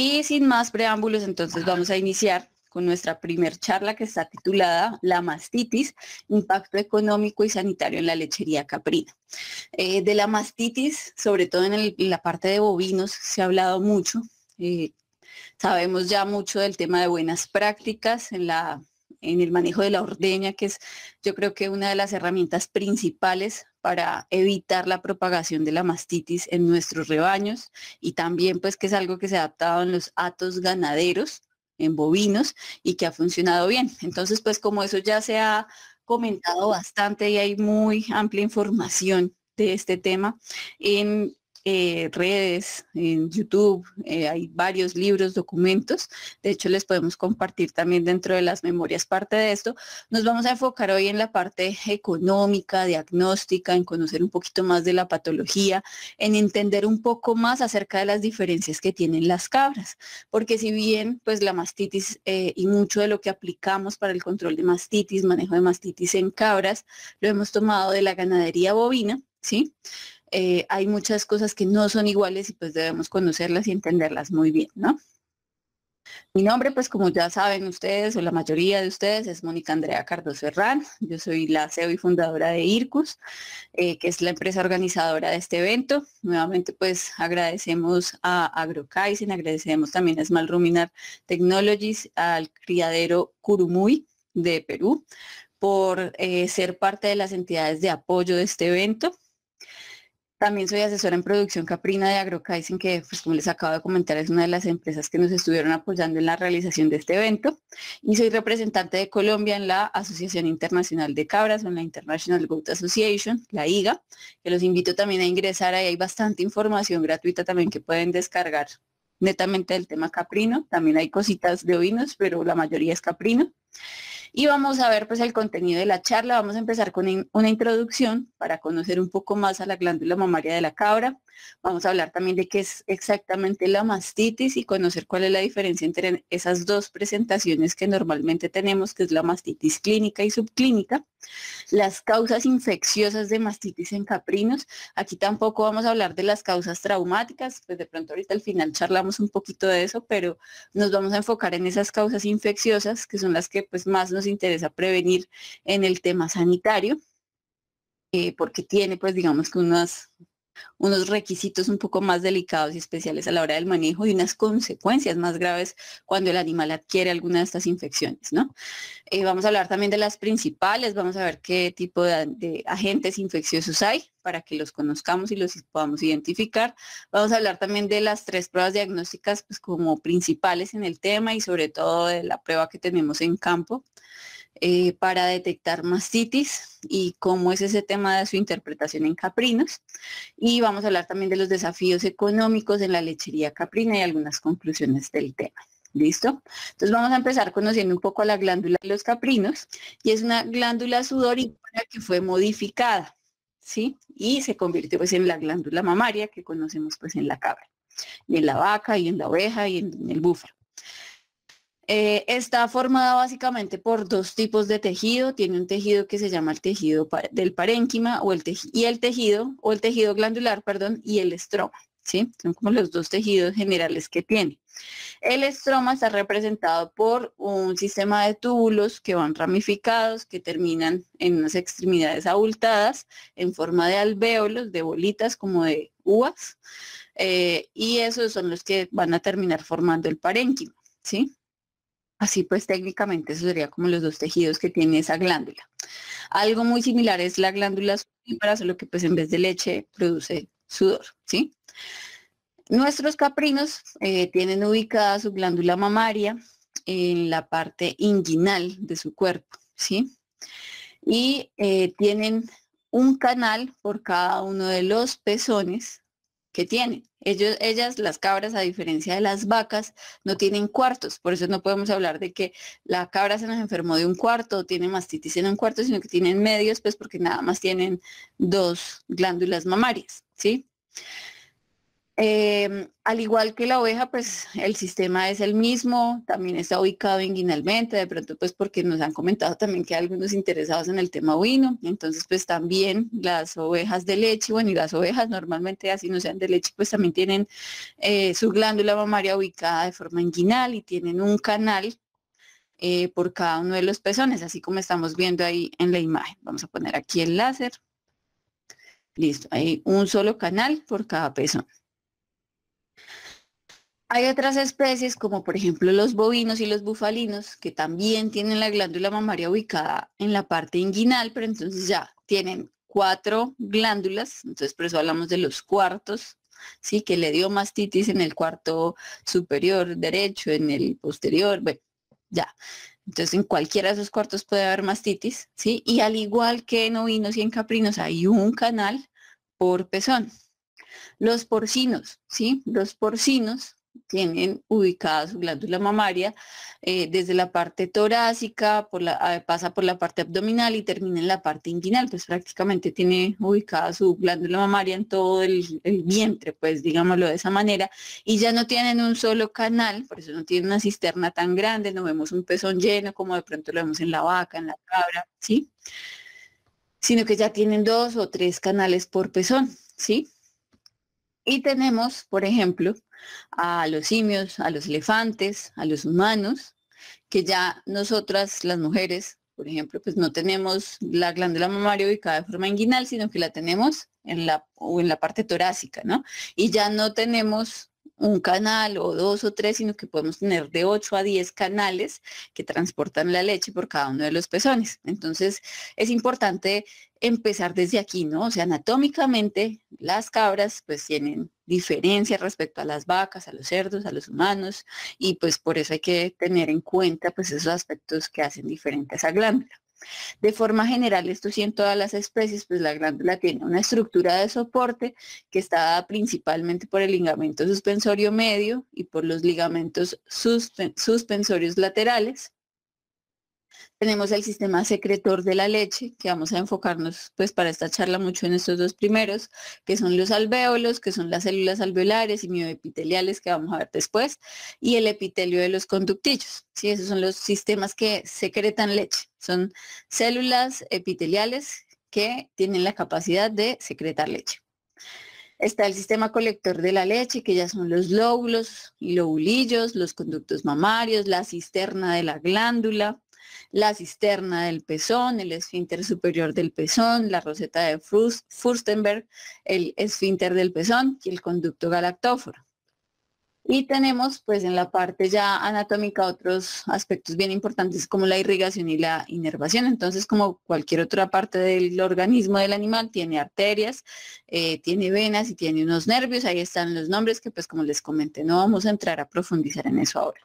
Y sin más preámbulos, entonces ah. vamos a iniciar con nuestra primer charla que está titulada La mastitis, impacto económico y sanitario en la lechería caprina. Eh, de la mastitis, sobre todo en, la parte de bovinos, se ha hablado mucho. Eh, sabemos ya mucho del tema de buenas prácticas en la en el manejo de la ordeña, que es yo creo que una de las herramientas principales para evitar la propagación de la mastitis en nuestros rebaños y también pues que es algo que se ha adaptado en los atos ganaderos, en bovinos y que ha funcionado bien. Entonces pues como eso ya se ha comentado bastante y hay muy amplia información de este tema. En, eh, redes, en YouTube, eh, hay varios libros, documentos, de hecho les podemos compartir también dentro de las memorias parte de esto. Nos vamos a enfocar hoy en la parte económica, diagnóstica, en conocer un poquito más de la patología, en entender un poco más acerca de las diferencias que tienen las cabras, porque si bien pues la mastitis eh, y mucho de lo que aplicamos para el control de mastitis, manejo de mastitis en cabras, lo hemos tomado de la ganadería bovina, ¿sí? Eh, hay muchas cosas que no son iguales y pues debemos conocerlas y entenderlas muy bien, ¿no? Mi nombre, pues como ya saben ustedes o la mayoría de ustedes, es Mónica Andrea Cardoso Ferrán. Yo soy la CEO y fundadora de IRCUS, eh, que es la empresa organizadora de este evento. Nuevamente, pues agradecemos a AgroCaisen, agradecemos también a Small Ruminar Technologies, al criadero Curumuy de Perú, por eh, ser parte de las entidades de apoyo de este evento. También soy asesora en producción caprina de AgroCaisen, que pues, como les acabo de comentar es una de las empresas que nos estuvieron apoyando en la realización de este evento. Y soy representante de Colombia en la Asociación Internacional de Cabras, en la International Goat Association, la IGA, que los invito también a ingresar. Ahí hay bastante información gratuita también que pueden descargar netamente del tema caprino. También hay cositas de ovinos, pero la mayoría es caprino y vamos a ver pues el contenido de la charla. Vamos a empezar con una introducción para conocer un poco más a la glándula mamaria de la cabra. Vamos a hablar también de qué es exactamente la mastitis y conocer cuál es la diferencia entre esas dos presentaciones que normalmente tenemos, que es la mastitis clínica y subclínica. Las causas infecciosas de mastitis en caprinos, aquí tampoco vamos a hablar de las causas traumáticas, pues de pronto ahorita al final charlamos un poquito de eso, pero nos vamos a enfocar en esas causas infecciosas, que son las que pues más nos interesa prevenir en el tema sanitario. Eh, porque tiene pues digamos que unas unos requisitos un poco más delicados y especiales a la hora del manejo y unas consecuencias más graves cuando el animal adquiere alguna de estas infecciones, ¿no? Eh, vamos a hablar también de las principales, vamos a ver qué tipo de, agentes infecciosos hay para que los conozcamos y los podamos identificar. Vamos a hablar también de las tres pruebas diagnósticas pues, como principales en el tema y sobre todo de la prueba que tenemos en campo. Eh, para detectar mastitis y cómo es ese tema de su interpretación en caprinos. Y vamos a hablar también de los desafíos económicos en la lechería caprina y algunas conclusiones del tema. ¿Listo? Entonces vamos a empezar conociendo un poco la glándula de los caprinos y es una glándula sudorípara que fue modificada, ¿sí? Y se convirtió pues en la glándula mamaria que conocemos pues en la cabra, y en la vaca, y en la oveja, y en el búfalo. Eh, está formada básicamente por dos tipos de tejido. Tiene un tejido que se llama el tejido del parénquima o el y el tejido, o el tejido glandular, perdón, y el estroma. ¿sí? Son como los dos tejidos generales que tiene. El estroma está representado por un sistema de túbulos que van ramificados, que terminan en unas extremidades abultadas en forma de alvéolos, de bolitas como de uvas, eh, y esos son los que van a terminar formando el parénquima. ¿Sí? Así pues técnicamente eso sería como los dos tejidos que tiene esa glándula. Algo muy similar es la glándula para solo que pues en vez de leche produce sudor, ¿sí? Nuestros caprinos eh, tienen ubicada su glándula mamaria en la parte inguinal de su cuerpo, ¿sí? Y eh, tienen un canal por cada uno de los pezones que tienen. Ellos, ellas, las cabras, a diferencia de las vacas, no tienen cuartos, por eso no podemos hablar de que la cabra se nos enfermó de un cuarto o tiene mastitis en un cuarto, sino que tienen medios, pues porque nada más tienen dos glándulas mamarias, ¿sí? Em, al igual que la oveja, pues el sistema es el mismo, también está ubicado inguinalmente, de pronto pues porque nos han comentado también que hay algunos interesados en el tema ovino, entonces pues también las ovejas de leche, bueno y las ovejas normalmente así no sean de leche, pues también tienen eh, su glándula mamaria ubicada de forma inguinal y tienen un canal eh, por cada uno de los pezones, así como estamos viendo ahí en la imagen. Vamos a poner aquí el láser. Listo, hay un solo canal por cada pezón. Hay otras especies como por ejemplo los bovinos y los bufalinos que también tienen la glándula mamaria ubicada en la parte inguinal, pero entonces ya tienen cuatro glándulas, entonces por eso hablamos de los cuartos, sí, que le dio mastitis en el cuarto superior derecho, en el posterior, bueno, ya. Entonces en cualquiera de esos cuartos puede haber mastitis, sí, y al igual que en ovinos y en caprinos hay un canal por pezón. Los porcinos, sí, los porcinos tienen ubicada su glándula mamaria eh, desde la parte torácica, ah, pasa por la parte abdominal y termina en la parte inguinal, pues prácticamente tiene ubicada su glándula mamaria en todo el vientre, pues digámoslo de esa manera, y ya no tienen un solo canal, por eso no tienen una cisterna tan grande, no vemos un pezón lleno como de pronto lo vemos en la vaca, en la cabra, ¿sí? Sino que ya tienen dos o tres canales por pezón, ¿sí? Y tenemos, por ejemplo, a los simios, a los elefantes, a los humanos, que ya nosotras, las mujeres, por ejemplo, pues no tenemos la glándula mamaria ubicada de forma inguinal, sino que la tenemos en la, o en la parte torácica, ¿no? Y ya no tenemos un canal o dos o tres, sino que podemos tener de 8 a 10 canales que transportan la leche por cada uno de los pezones. Entonces es importante empezar desde aquí, ¿no? O sea, anatómicamente las cabras pues tienen diferencias respecto a las vacas, a los cerdos, a los humanos y pues por eso hay que tener en cuenta pues esos aspectos que hacen diferente a esa glándula. De forma general, esto sí en todas las especies, pues la glándula tiene una estructura de soporte que está dada principalmente por el ligamento suspensorio medio y por los ligamentos suspensorios laterales. Tenemos el sistema secretor de la leche, que vamos a enfocarnos pues para esta charla mucho en estos dos primeros, que son los alvéolos, que son las células alveolares y mioepiteliales que vamos a ver después, y el epitelio de los conductillos. Sí, esos son los sistemas que secretan leche. Son células epiteliales que tienen la capacidad de secretar leche. Está el sistema colector de la leche, que ya son los lóbulos y los conductos mamarios, la cisterna de la glándula, la cisterna del pezón, el esfínter superior del pezón, la roseta de Furstenberg, el esfínter del pezón y el conducto galactóforo. Y tenemos pues en la parte ya anatómica otros aspectos bien importantes como la irrigación y la inervación. Entonces como cualquier otra parte del organismo del animal tiene arterias, eh, tiene venas y tiene unos nervios. Ahí están los nombres que pues como les comenté no vamos a entrar a profundizar en eso ahora.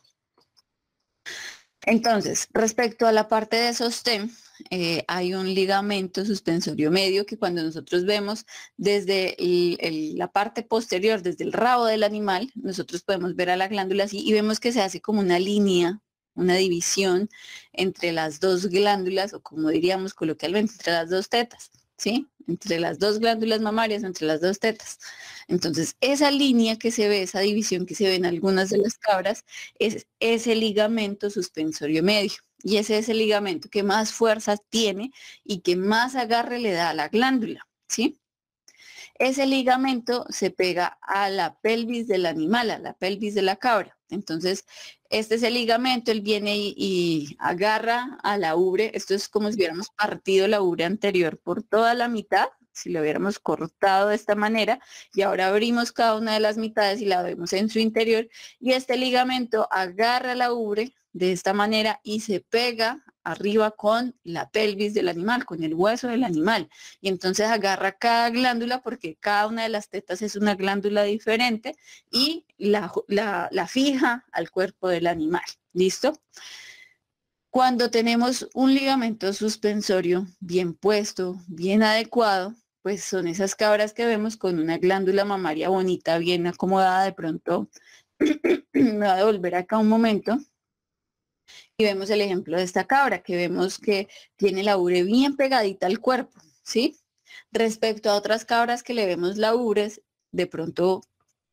Entonces, respecto a la parte de sostén, eh, hay un ligamento suspensorio medio que cuando nosotros vemos desde la parte posterior, desde el rabo del animal, nosotros podemos ver a la glándula así y vemos que se hace como una línea, una división entre las dos glándulas o como diríamos coloquialmente, entre las dos tetas. ¿sí? Entre las dos glándulas mamarias, entre las dos tetas. Entonces, esa línea que se ve, esa división que se ve en algunas de las cabras, es ese ligamento suspensorio medio. Y ese es el ligamento que más fuerza tiene y que más agarre le da a la glándula, ¿sí? Ese ligamento se pega a la pelvis del animal, a la pelvis de la cabra. Entonces, este es el ligamento, él viene y, agarra a la ubre. Esto es como si hubiéramos partido la ubre anterior por toda la mitad, si lo hubiéramos cortado de esta manera y ahora abrimos cada una de las mitades y la vemos en su interior y este ligamento agarra la ubre de esta manera y se pega arriba con la pelvis del animal, con el hueso del animal. Y entonces agarra cada glándula porque cada una de las tetas es una glándula diferente y la, fija al cuerpo del animal. ¿Listo? Cuando tenemos un ligamento suspensorio bien puesto, bien adecuado, pues son esas cabras que vemos con una glándula mamaria bonita, bien acomodada, de pronto me voy a devolver acá un momento. Y vemos el ejemplo de esta cabra, que vemos que tiene la ure bien pegadita al cuerpo, ¿sí? Respecto a otras cabras que le vemos la ubre de pronto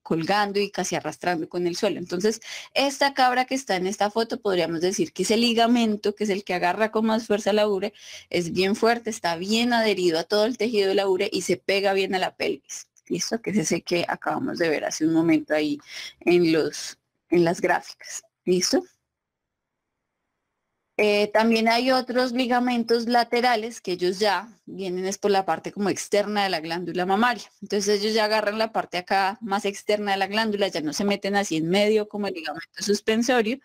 colgando y casi arrastrando con el suelo. Entonces, esta cabra que está en esta foto, podríamos decir que ese ligamento, que es el que agarra con más fuerza la ure, es bien fuerte, está bien adherido a todo el tejido de la ure y se pega bien a la pelvis. ¿Listo? Que es ese que acabamos de ver hace un momento ahí en, los, en las gráficas. ¿Listo? Eh, también hay otros ligamentos laterales que ellos ya vienen es por la parte como externa de la glándula mamaria. Entonces ellos ya agarran la parte acá más externa de la glándula, ya no se meten así en medio como el ligamento suspensorio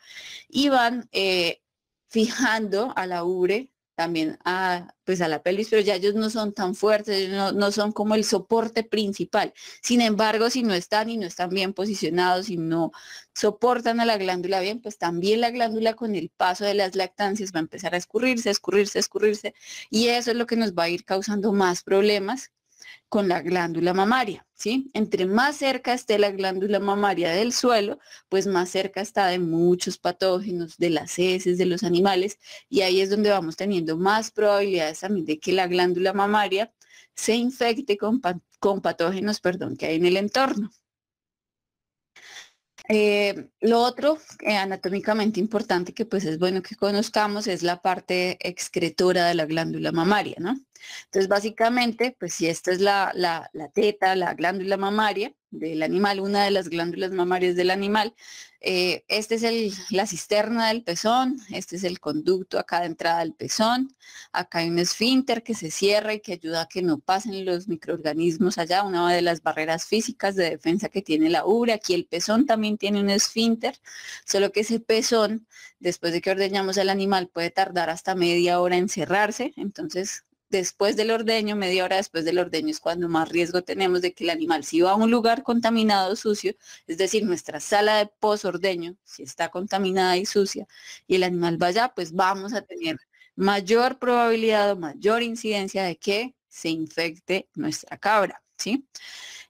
y van eh, fijando a la ubre también a, pues a la pelvis, pero ya ellos no son tan fuertes, no, no, son como el soporte principal. Sin embargo, si no están y no están bien posicionados, y no soportan a la glándula bien, pues también la glándula con el paso de las lactancias va a empezar a escurrirse, escurrirse, escurrirse, y eso es lo que nos va a ir causando más problemas con la glándula mamaria, ¿sí? Entre más cerca esté la glándula mamaria del suelo, pues más cerca está de muchos patógenos, de las heces, de los animales, y ahí es donde vamos teniendo más probabilidades también de que la glándula mamaria se infecte con, con patógenos, perdón, que hay en el entorno. Eh, lo otro eh, anatómicamente importante que pues es bueno que conozcamos es la parte excretora de la glándula mamaria, ¿no? Entonces básicamente pues si esta es la teta, la glándula mamaria, del animal, una de las glándulas mamarias del animal. Eh, este es el, la cisterna del pezón, este es el conducto acá de entrada del pezón, acá hay un esfínter que se cierra y que ayuda a que no pasen los microorganismos allá, una de las barreras físicas de defensa que tiene la ubre. Aquí el pezón también tiene un esfínter, solo que ese pezón, después de que ordeñamos al animal, puede tardar hasta media hora en cerrarse, entonces después del ordeño, media hora después del ordeño es cuando más riesgo tenemos de que el animal, si va a un lugar contaminado, sucio, es decir, nuestra sala de posordeño, si está contaminada y sucia, y el animal vaya, pues vamos a tener mayor probabilidad o mayor incidencia de que se infecte nuestra cabra, ¿sí?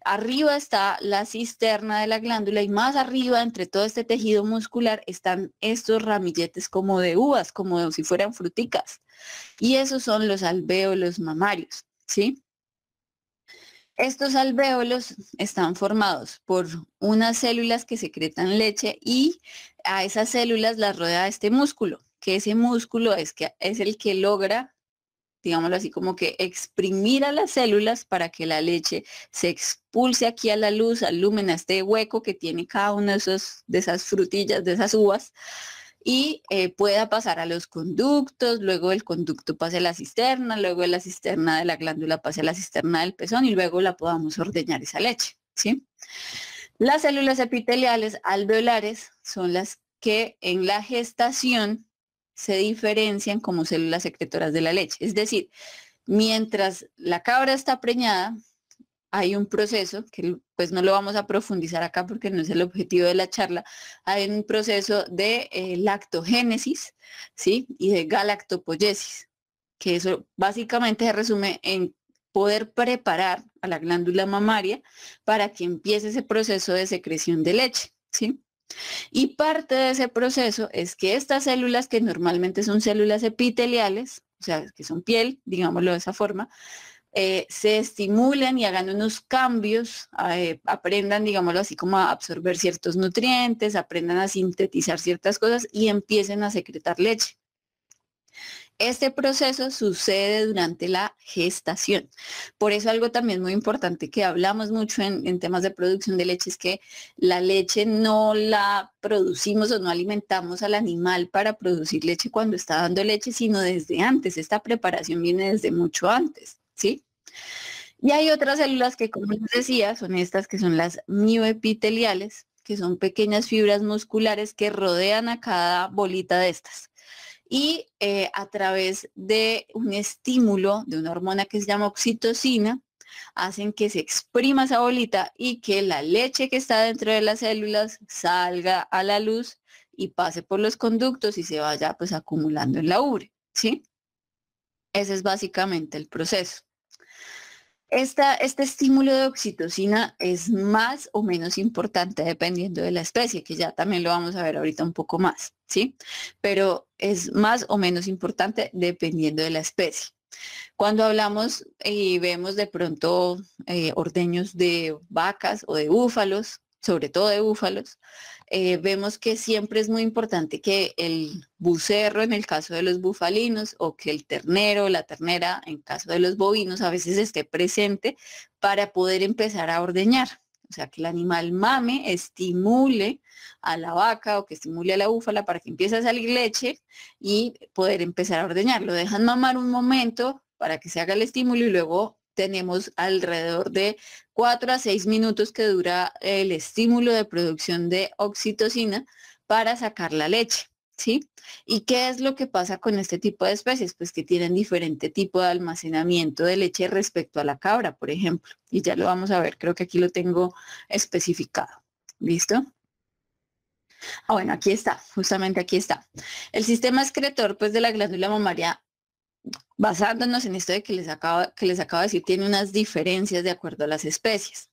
Arriba está la cisterna de la glándula y más arriba, entre todo este tejido muscular, están estos ramilletes como de uvas, como si fueran fruticas. Y esos son los alvéolos mamarios, ¿sí? Estos alvéolos están formados por unas células que secretan leche y a esas células las rodea este músculo, que ese músculo es, que, es el que logra digámoslo así, como que exprimir a las células para que la leche se expulse aquí a la luz, al lumen, a este hueco que tiene cada una de, esas frutillas, de esas uvas, y eh, pueda pasar a los conductos, luego el conducto pase a la cisterna, luego la cisterna de la glándula pase a la cisterna del pezón y luego la podamos ordeñar esa leche, ¿sí? Las células epiteliales alveolares son las que en la gestación se diferencian como células secretoras de la leche. Es decir, mientras la cabra está preñada, hay un proceso, que pues no lo vamos a profundizar acá porque no es el objetivo de la charla, hay un proceso de eh, lactogénesis ¿sí? y de galactopoyesis, que eso básicamente se resume en poder preparar a la glándula mamaria para que empiece ese proceso de secreción de leche. ¿sí? Y parte de ese proceso es que estas células, que normalmente son células epiteliales, o sea, que son piel, digámoslo de esa forma, eh, se estimulen y hagan unos cambios, eh, aprendan, digámoslo así, como a absorber ciertos nutrientes, aprendan a sintetizar ciertas cosas y empiecen a secretar leche. Este proceso sucede durante la gestación. Por eso algo también muy importante que hablamos mucho en, temas de producción de leche es que la leche no la producimos o no alimentamos al animal para producir leche cuando está dando leche, sino desde antes. Esta preparación viene desde mucho antes, ¿sí? Y hay otras células que, como les decía, son estas que son las mioepiteliales, que son pequeñas fibras musculares que rodean a cada bolita de estas y eh, a través de un estímulo de una hormona que se llama oxitocina, hacen que se exprima esa bolita y que la leche que está dentro de las células salga a la luz y pase por los conductos y se vaya pues acumulando en la ubre, ¿sí? Ese es básicamente el proceso. este estímulo de oxitocina es más o menos importante dependiendo de la especie, que ya también lo vamos a ver ahorita un poco más. ¿sí? Pero es más o menos importante dependiendo de la especie. Cuando hablamos y vemos de pronto eh, ordeños de vacas o de búfalos, sobre todo de búfalos, eh, vemos que siempre es muy importante que el bucerro en el caso de los bufalinos o que el ternero, o la ternera en caso de los bovinos a veces esté presente para poder empezar a ordeñar. O sea, que el animal mame, estimule a la vaca o que estimule a la búfala para que empiece a salir leche y poder empezar a ordeñar. Lo dejan mamar un momento para que se haga el estímulo y luego tenemos alrededor de 4 a 6 minutos que dura el estímulo de producción de oxitocina para sacar la leche. ¿sí? ¿Y qué es lo que pasa con este tipo de especies? Pues que tienen diferente tipo de almacenamiento de leche respecto a la cabra, por ejemplo. Y ya lo vamos a ver, creo que aquí lo tengo especificado. ¿Listo? Ah, bueno, aquí está, justamente aquí está. El sistema excretor pues, de la glándula mamaria, basándonos en esto de que les, acabo, que les de decir, tiene unas diferencias de acuerdo a las especies.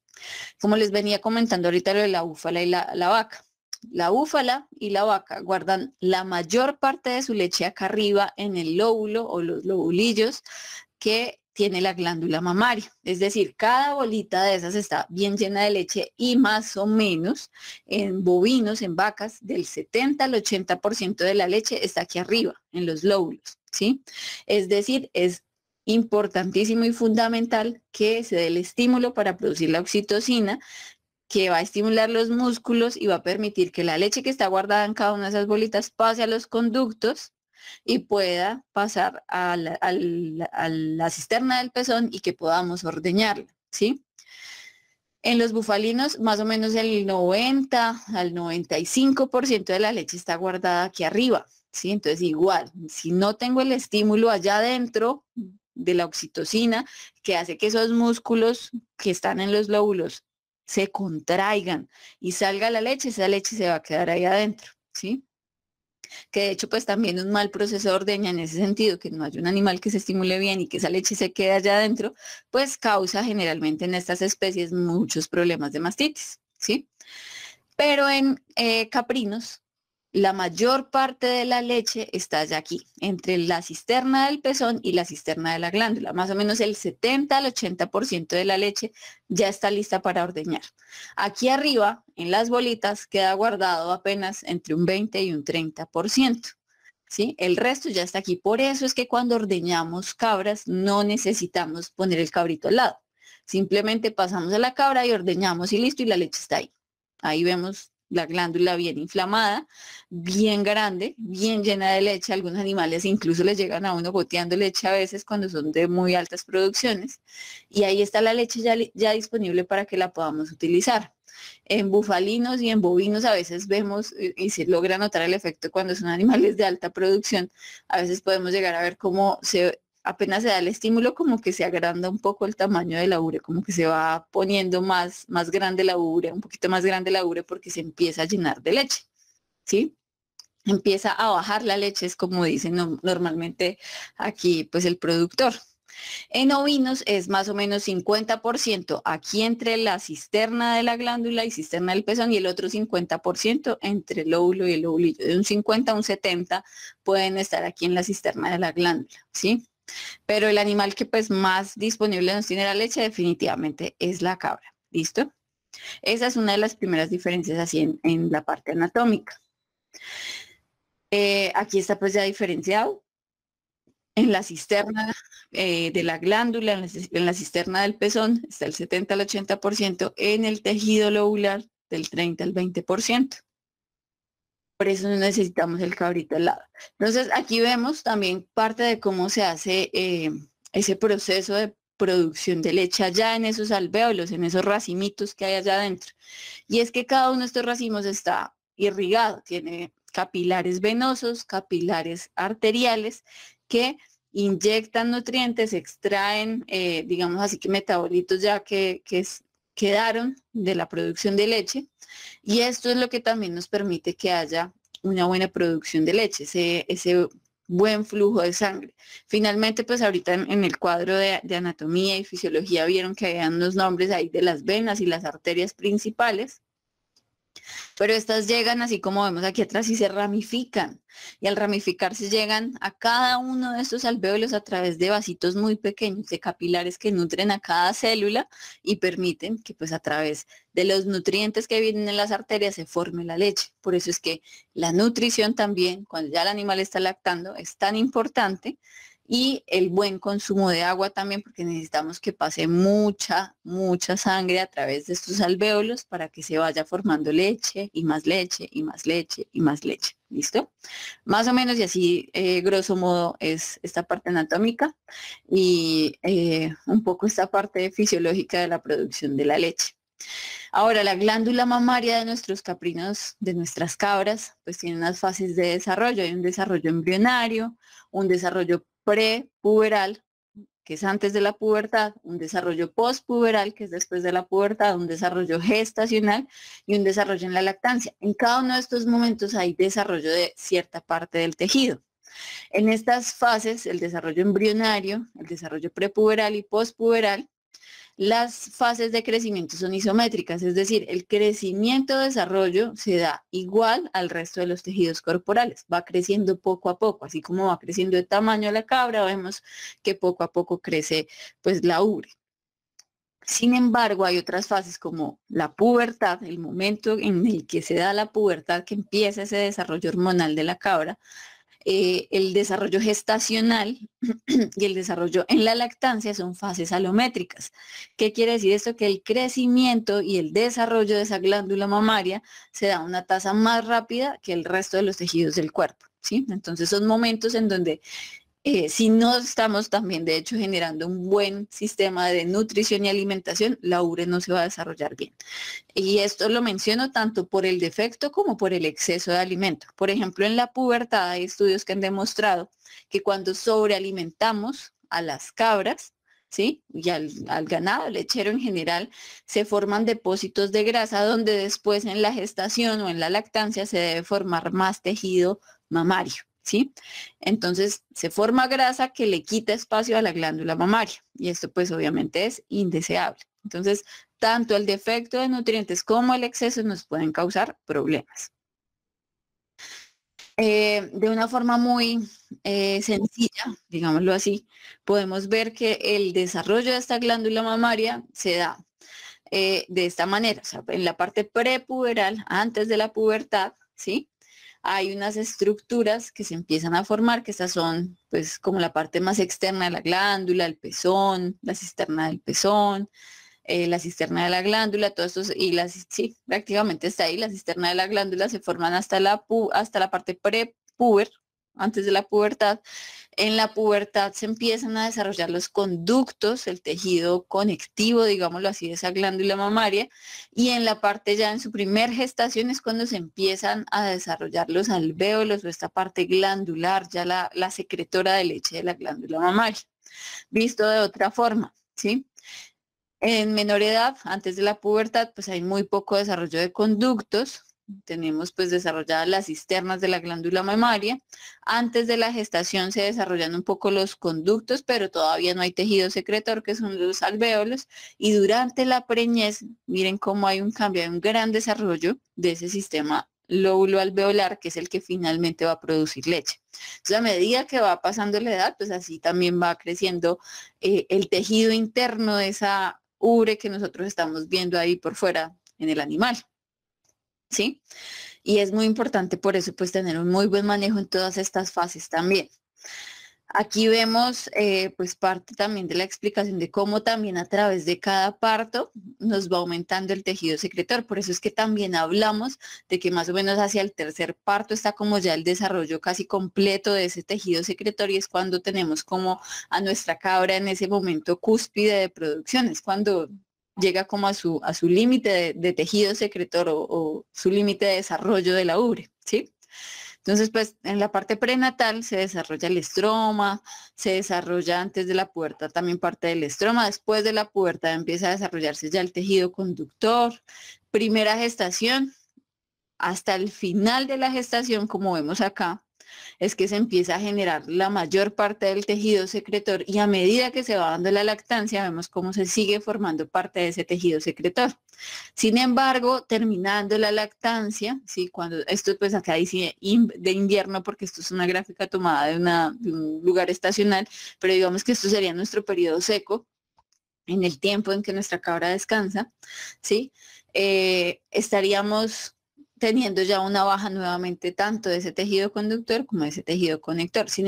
Como les venía comentando ahorita lo de la búfala y la vaca. La búfala y la vaca guardan la mayor parte de su leche acá arriba en el lóbulo o los lobulillos que tiene la glándula mamaria. Es decir, cada bolita de esas está bien llena de leche y más o menos en bovinos, en vacas, del 70 al 80% de la leche está aquí arriba, en los lóbulos. ¿sí? Es decir, es importantísimo y fundamental que se dé el estímulo para producir la oxitocina, que va a estimular los músculos y va a permitir que la leche que está guardada en cada una de esas bolitas pase a los conductos y pueda pasar a la, cisterna del pezón y que podamos ordeñarla, ¿sí? En los bufalinos, más o menos el 90 al 95% de la leche está guardada aquí arriba, ¿sí? Entonces, igual, si no tengo el estímulo allá adentro de la oxitocina, que hace que esos músculos que están en los lóbulos se contraigan y salga la leche, esa leche se va a quedar ahí adentro, ¿sí? Que de hecho pues también un mal proceso de ordeña en ese sentido, que no hay un animal que se estimule bien y que esa leche se quede allá adentro, pues causa generalmente en estas especies muchos problemas de mastitis, ¿sí? Pero en eh, caprinos la mayor parte de la leche está ya aquí, entre la cisterna del pezón y la cisterna de la glándula. Más o menos el 70 al 80% de la leche ya está lista para ordeñar. Aquí arriba, en las bolitas, queda guardado apenas entre un 20 y un 30%. ¿Sí? El resto ya está aquí. Por eso es que cuando ordeñamos cabras no necesitamos poner el cabrito al lado. Simplemente pasamos a la cabra y ordeñamos y listo y la leche está ahí. Ahí vemos la glándula bien inflamada, bien grande, bien llena de leche. Algunos animales incluso les llegan a uno goteando leche a veces cuando son de muy altas producciones. Y ahí está la leche ya, ya disponible para que la podamos utilizar. En bufalinos y en bovinos a veces vemos eh, y se logra notar el efecto cuando son animales de alta producción. A veces podemos llegar a ver cómo se apenas se da el estímulo como que se agranda un poco el tamaño de la ubre, como que se va poniendo más, más grande la ubre, un poquito más grande la ubre porque se empieza a llenar de leche, ¿sí? Empieza a bajar la leche, es como dicen normalmente aquí pues el productor. En ovinos es más o menos 50% aquí entre la cisterna de la glándula y cisterna del pezón y el otro 50% entre el óvulo y el óvulo. De un 50 a un 70 pueden estar aquí en la cisterna de la glándula, ¿sí? Pero el animal que pues más disponible nos tiene la leche definitivamente es la cabra. ¿Listo? Esa es una de las primeras diferencias así en, la parte anatómica. Eh, aquí está pues ya diferenciado en la cisterna eh, de la glándula, en la, en la, cisterna del pezón, está el 70 al 80%, en el tejido lobular del 30 al 20% por eso necesitamos el cabrito helado. Entonces aquí vemos también parte de cómo se hace eh, ese proceso de producción de leche allá en esos alvéolos, en esos racimitos que hay allá adentro. Y es que cada uno de estos racimos está irrigado, tiene capilares venosos, capilares arteriales que inyectan nutrientes, extraen, eh, digamos así que metabolitos ya que, que, es, quedaron de la producción de leche y esto es lo que también nos permite que haya una buena producción de leche, ese, buen flujo de sangre. Finalmente, pues ahorita en, el cuadro de, de, anatomía y fisiología vieron que habían los nombres ahí de las venas y las arterias principales. Pero estas llegan así como vemos aquí atrás y se ramifican. Y al ramificarse llegan a cada uno de estos alvéolos a través de vasitos muy pequeños, de capilares que nutren a cada célula y permiten que pues a través de los nutrientes que vienen en las arterias se forme la leche. Por eso es que la nutrición también, cuando ya el animal está lactando, es tan importante y el buen consumo de agua también porque necesitamos que pase mucha, mucha sangre a través de estos alvéolos para que se vaya formando leche y más leche y más leche y más leche. ¿Listo? Más o menos y así, eh, grosso modo, es esta parte anatómica y eh, un poco esta parte fisiológica de la producción de la leche. Ahora, la glándula mamaria de nuestros caprinos, de nuestras cabras, pues tiene unas fases de desarrollo. Hay un desarrollo embrionario, un desarrollo prepuberal, que es antes de la pubertad, un desarrollo post-puberal, que es después de la pubertad, un desarrollo gestacional y un desarrollo en la lactancia. En cada uno de estos momentos hay desarrollo de cierta parte del tejido. En estas fases, el desarrollo embrionario, el desarrollo prepuberal y postpuberal, las fases de crecimiento son isométricas, es decir, el crecimiento de desarrollo se da igual al resto de los tejidos corporales, va creciendo poco a poco, así como va creciendo de tamaño la cabra, vemos que poco a poco crece pues la ubre. Sin embargo, hay otras fases como la pubertad, el momento en el que se da la pubertad, que empieza ese desarrollo hormonal de la cabra, eh, el desarrollo gestacional y el desarrollo en la lactancia son fases alométricas. ¿Qué quiere decir esto? Que el crecimiento y el desarrollo de esa glándula mamaria se da a una tasa más rápida que el resto de los tejidos del cuerpo. ¿sí? Entonces son momentos en donde eh, si no estamos también, de hecho, generando un buen sistema de nutrición y alimentación, la ure no se va a desarrollar bien. Y esto lo menciono tanto por el defecto como por el exceso de alimento. Por ejemplo, en la pubertad hay estudios que han demostrado que cuando sobrealimentamos a las cabras, ¿sí? Y al, ganado lechero en general, se forman depósitos de grasa donde después en la gestación o en la lactancia se debe formar más tejido mamario. ¿sí? Entonces se forma grasa que le quita espacio a la glándula mamaria y esto pues obviamente es indeseable. Entonces, tanto el defecto de nutrientes como el exceso nos pueden causar problemas. Eh, de una forma muy eh, sencilla, digámoslo así, podemos ver que el desarrollo de esta glándula mamaria se da eh, de esta manera, o sea, en la parte prepuberal, antes de la pubertad, ¿sí? hay unas estructuras que se empiezan a formar, que estas son pues como la parte más externa de la glándula, el pezón, la cisterna del pezón, eh, la cisterna de la glándula, todos estos, y las, sí, prácticamente está ahí, la cisterna de la glándula se forman hasta la, hasta la parte prepuber, antes de la pubertad, en la pubertad se empiezan a desarrollar los conductos, el tejido conectivo, digámoslo así, de esa glándula mamaria. Y en la parte ya en su primer gestación es cuando se empiezan a desarrollar los alvéolos o esta parte glandular, ya la, la secretora de leche de la glándula mamaria. Visto de otra forma, ¿sí? En menor edad, antes de la pubertad, pues hay muy poco desarrollo de conductos, tenemos pues desarrolladas las cisternas de la glándula mamaria. Antes de la gestación se desarrollan un poco los conductos, pero todavía no hay tejido secretor, que son los alvéolos. Y durante la preñez, miren cómo hay un cambio, hay un gran desarrollo de ese sistema lóbulo alveolar, que es el que finalmente va a producir leche. Entonces, a medida que va pasando la edad, pues así también va creciendo eh, el tejido interno de esa ure que nosotros estamos viendo ahí por fuera en el animal. ¿sí? Y es muy importante por eso pues tener un muy buen manejo en todas estas fases también. Aquí vemos eh, pues parte también de la explicación de cómo también a través de cada parto nos va aumentando el tejido secretor. Por eso es que también hablamos de que más o menos hacia el tercer parto está como ya el desarrollo casi completo de ese tejido secretor y es cuando tenemos como a nuestra cabra en ese momento cúspide de producción. Es cuando llega como a su, a su límite de, tejido secretor o, su límite de desarrollo de la ubre, ¿sí? Entonces, pues en la parte prenatal se desarrolla el estroma, se desarrolla antes de la puerta también parte del estroma, después de la puerta empieza a desarrollarse ya el tejido conductor, primera gestación, hasta el final de la gestación, como vemos acá, es que se empieza a generar la mayor parte del tejido secretor y a medida que se va dando la lactancia vemos cómo se sigue formando parte de ese tejido secretor. Sin embargo, terminando la lactancia, ¿sí? cuando esto pues acá dice de invierno porque esto es una gráfica tomada de, un lugar estacional, pero digamos que esto sería nuestro periodo seco, en el tiempo en que nuestra cabra descansa, ¿sí? Eh, estaríamos teniendo ya una baja nuevamente tanto de ese tejido conductor como de ese tejido conector. Sin,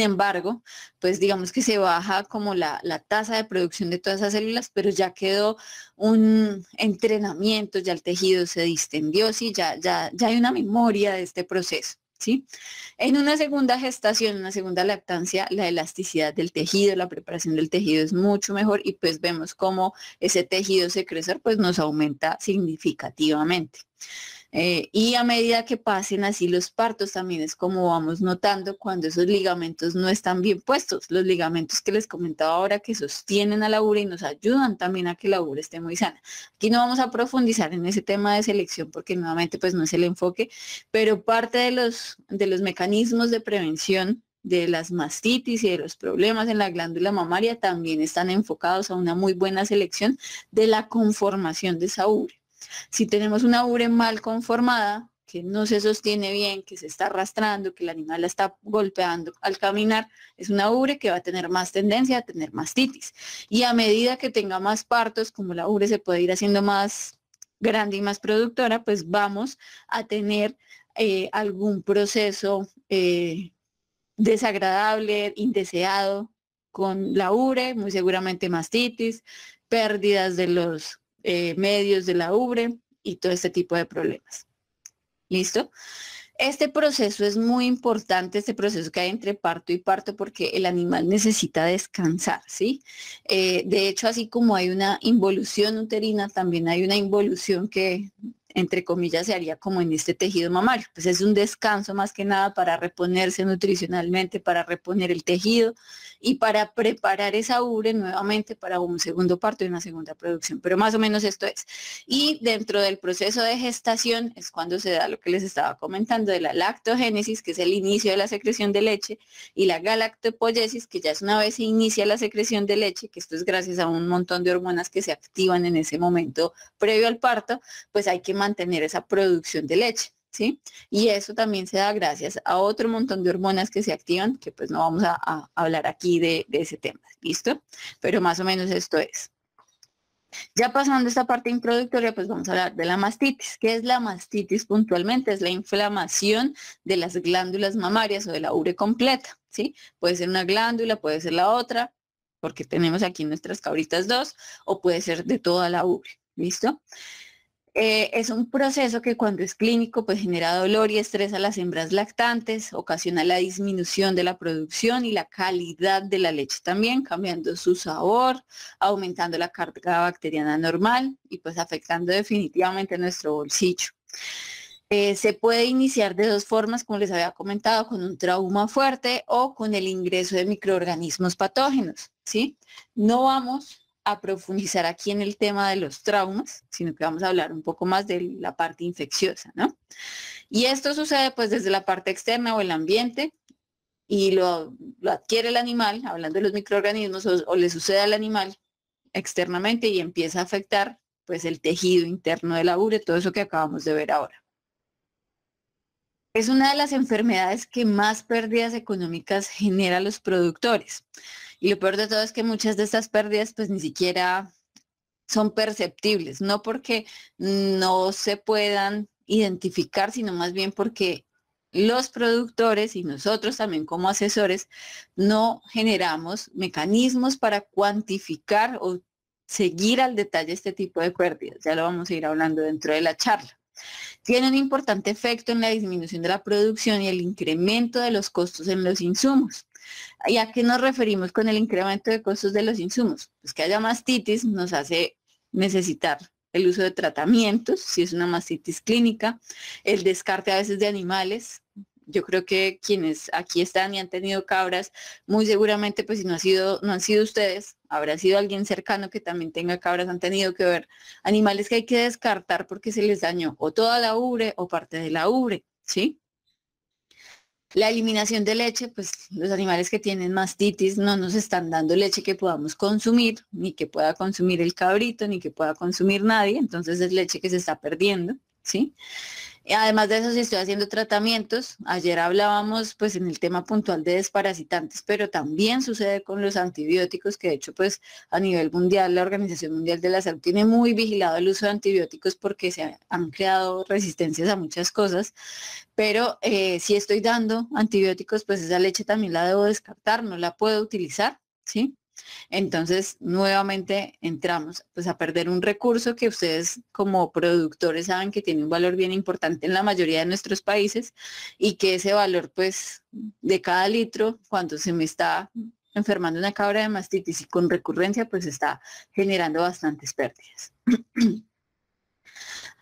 embargo, pues digamos que se baja como la, tasa de producción de todas esas células, pero ya quedó un entrenamiento, ya el tejido se distendió, sí, ya, ya, ya hay una memoria de este proceso. ¿Sí? En una segunda gestación, una segunda lactancia, la elasticidad del tejido, la preparación del tejido es mucho mejor y pues vemos cómo ese tejido se crecer pues nos aumenta significativamente. Eh, y a medida que pasen así los partos también es como vamos notando cuando esos ligamentos no están bien puestos, los ligamentos que les comentaba ahora que sostienen a la ubre y nos ayudan también a que la ubre esté muy sana. Aquí no vamos a profundizar en ese tema de selección porque nuevamente pues no es el enfoque, pero parte de los, de los mecanismos de prevención de las mastitis y de los problemas en la glándula mamaria también están enfocados a una muy buena selección de la conformación de esa ubre. Si tenemos una ubre mal conformada, que no se sostiene bien, que se está arrastrando, que el animal la está golpeando al caminar, es una ubre que va a tener más tendencia a tener mastitis. Y a medida que tenga más partos, como la ubre se puede ir haciendo más grande y más productora, pues vamos a tener eh, algún proceso eh, desagradable, indeseado con la ubre, muy seguramente mastitis, pérdidas de los eh, medios de la ubre y todo este tipo de problemas. ¿Listo? Este proceso es muy importante, este proceso que hay entre parto y parto, porque el animal necesita descansar, ¿sí? Eh, de hecho, así como hay una involución uterina, también hay una involución que entre comillas, se haría como en este tejido mamario. Pues es un descanso más que nada para reponerse nutricionalmente, para reponer el tejido y para preparar esa ure nuevamente para un segundo parto y una segunda producción. Pero más o menos esto es. Y dentro del proceso de gestación es cuando se da lo que les estaba comentando de la lactogénesis, que es el inicio de la secreción de leche, y la galactopoyesis, que ya es una vez se inicia la secreción de leche, que esto es gracias a un montón de hormonas que se activan en ese momento previo al parto, pues hay que mantener esa producción de leche. ¿Sí? Y eso también se da gracias a otro montón de hormonas que se activan, que pues no vamos a, hablar aquí de, ese tema, ¿listo? Pero más o menos esto es. Ya pasando esta parte introductoria, pues vamos a hablar de la mastitis. ¿Qué es la mastitis puntualmente? Es la inflamación de las glándulas mamarias o de la ure completa, ¿sí? Puede ser una glándula, puede ser la otra, porque tenemos aquí nuestras cabritas dos, o puede ser de toda la ure, ¿listo? Eh, es un proceso que cuando es clínico pues genera dolor y estrés a las hembras lactantes, ocasiona la disminución de la producción y la calidad de la leche también, cambiando su sabor, aumentando la carga bacteriana normal y pues afectando definitivamente nuestro bolsillo. Eh, se puede iniciar de dos formas, como les había comentado, con un trauma fuerte o con el ingreso de microorganismos patógenos, ¿sí? No vamos a profundizar aquí en el tema de los traumas, sino que vamos a hablar un poco más de la parte infecciosa, ¿no? Y esto sucede pues desde la parte externa o el ambiente y lo, adquiere el animal, hablando de los microorganismos, o, le sucede al animal externamente y empieza a afectar pues el tejido interno de la ure, todo eso que acabamos de ver ahora. Es una de las enfermedades que más pérdidas económicas genera los productores. Y lo peor de todo es que muchas de estas pérdidas pues ni siquiera son perceptibles, no porque no se puedan identificar, sino más bien porque los productores y nosotros también como asesores no generamos mecanismos para cuantificar o seguir al detalle este tipo de pérdidas. Ya lo vamos a ir hablando dentro de la charla. Tiene un importante efecto en la disminución de la producción y el incremento de los costos en los insumos. ¿Y a qué nos referimos con el incremento de costos de los insumos? Pues que haya mastitis nos hace necesitar el uso de tratamientos, si es una mastitis clínica, el descarte a veces de animales. Yo creo que quienes aquí están y han tenido cabras, muy seguramente, pues si no, ha sido, no han sido ustedes, habrá sido alguien cercano que también tenga cabras, han tenido que ver animales que hay que descartar porque se les dañó o toda la ubre o parte de la ubre, ¿sí? La eliminación de leche, pues los animales que tienen mastitis no nos están dando leche que podamos consumir, ni que pueda consumir el cabrito, ni que pueda consumir nadie, entonces es leche que se está perdiendo, ¿sí? Además de eso, si estoy haciendo tratamientos, ayer hablábamos pues en el tema puntual de desparasitantes, pero también sucede con los antibióticos, que de hecho pues a nivel mundial la Organización Mundial de la Salud tiene muy vigilado el uso de antibióticos porque se han creado resistencias a muchas cosas, pero eh, si estoy dando antibióticos, pues esa leche también la debo descartar, no la puedo utilizar, ¿sí? Entonces, nuevamente entramos pues a perder un recurso que ustedes como productores saben que tiene un valor bien importante en la mayoría de nuestros países y que ese valor pues de cada litro cuando se me está enfermando una cabra de mastitis y con recurrencia pues está generando bastantes pérdidas.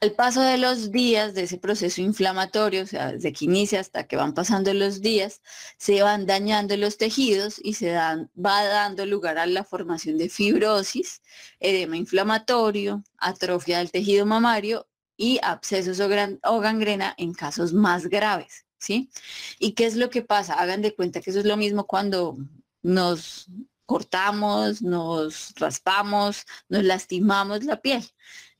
Al paso de los días de ese proceso inflamatorio, o sea, desde que inicia hasta que van pasando los días, se van dañando los tejidos y se dan, va dando lugar a la formación de fibrosis, edema inflamatorio, atrofia del tejido mamario y abscesos o, o gangrena en casos más graves. ¿Sí? ¿Y qué es lo que pasa? Hagan de cuenta que eso es lo mismo cuando nos cortamos, nos raspamos, nos lastimamos la piel.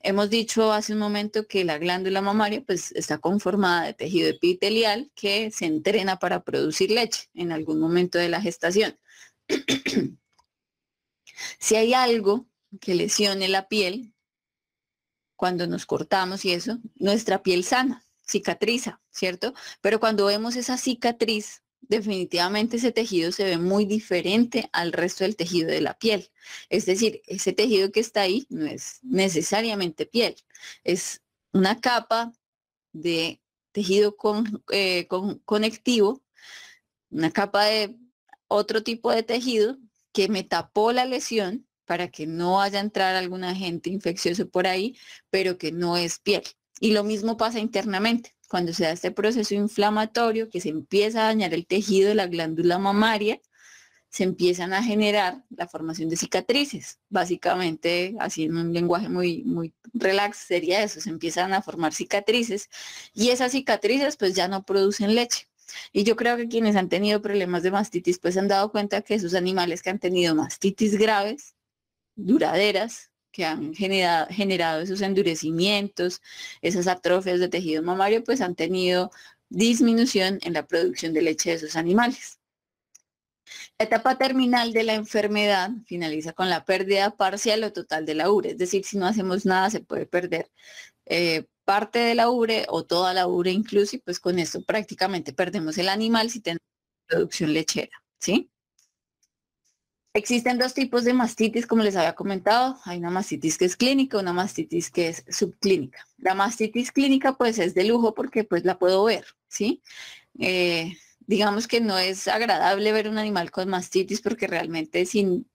Hemos dicho hace un momento que la glándula mamaria pues, está conformada de tejido epitelial que se entrena para producir leche en algún momento de la gestación. si hay algo que lesione la piel cuando nos cortamos y eso, nuestra piel sana, cicatriza, ¿cierto? Pero cuando vemos esa cicatriz definitivamente ese tejido se ve muy diferente al resto del tejido de la piel. Es decir, ese tejido que está ahí no es necesariamente piel, es una capa de tejido con, eh, conectivo, una capa de otro tipo de tejido que me tapó la lesión para que no haya entrar algún agente infeccioso por ahí, pero que no es piel. Y lo mismo pasa internamente cuando se da este proceso inflamatorio que se empieza a dañar el tejido de la glándula mamaria, se empiezan a generar la formación de cicatrices. Básicamente, así en un lenguaje muy, muy relax sería eso, se empiezan a formar cicatrices y esas cicatrices pues ya no producen leche. Y yo creo que quienes han tenido problemas de mastitis pues han dado cuenta que esos animales que han tenido mastitis graves, duraderas, que han generado, esos endurecimientos, esas atrofias de tejido mamario, pues han tenido disminución en la producción de leche de esos animales. La etapa terminal de la enfermedad finaliza con la pérdida parcial o total de la ubre, es decir, si no hacemos nada se puede perder eh, parte de la ubre o toda la ubre incluso y pues con esto prácticamente perdemos el animal si tenemos producción lechera, ¿sí? Existen dos tipos de mastitis, como les había comentado. Hay una mastitis que es clínica, una mastitis que es subclínica. La mastitis clínica pues es de lujo porque pues la puedo ver, ¿sí? Eh, digamos que no es agradable ver un animal con mastitis porque realmente sin,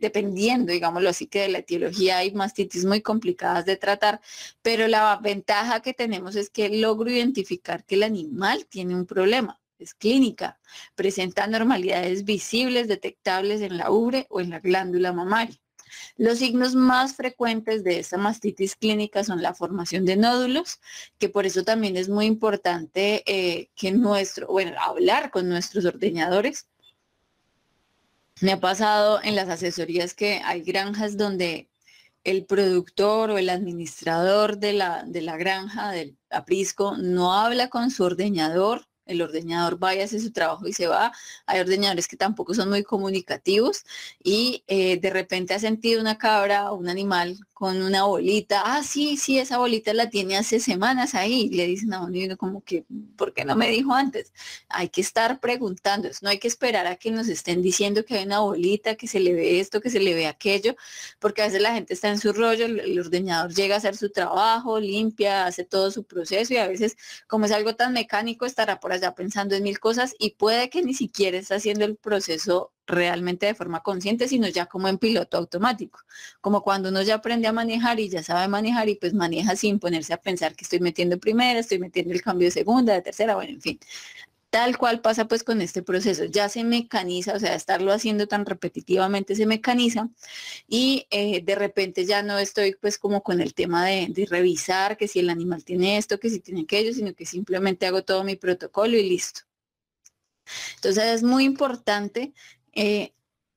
dependiendo, digámoslo así, que de la etiología hay mastitis muy complicadas de tratar, pero la ventaja que tenemos es que logro identificar que el animal tiene un problema clínica. Presenta anormalidades visibles detectables en la ubre o en la glándula mamaria. Los signos más frecuentes de esta mastitis clínica son la formación de nódulos, que por eso también es muy importante eh, que nuestro, bueno, hablar con nuestros ordeñadores. Me ha pasado en las asesorías que hay granjas donde el productor o el administrador de la, de la granja, del aprisco, no habla con su ordeñador el ordeñador y hace su trabajo y se va. Hay ordeñadores que tampoco son muy comunicativos y eh, de repente ha sentido una cabra o un animal con una bolita, ah, sí, sí, esa bolita la tiene hace semanas ahí, le dicen a uno y como que, ¿por qué no me dijo antes? Hay que estar preguntando, no hay que esperar a que nos estén diciendo que hay una bolita, que se le ve esto, que se le ve aquello, porque a veces la gente está en su rollo, el ordeñador llega a hacer su trabajo, limpia, hace todo su proceso y a veces como es algo tan mecánico estará por allá pensando en mil cosas y puede que ni siquiera está haciendo el proceso realmente de forma consciente, sino ya como en piloto automático, como cuando uno ya aprende a manejar y ya sabe manejar y pues maneja sin ponerse a pensar que estoy metiendo primera, estoy metiendo el cambio de segunda, de tercera, bueno, en fin. Tal cual pasa pues con este proceso, ya se mecaniza, o sea, estarlo haciendo tan repetitivamente se mecaniza y eh, de repente ya no estoy pues como con el tema de, de revisar que si el animal tiene esto, que si tiene aquello, sino que simplemente hago todo mi protocolo y listo. Entonces es muy importante eh,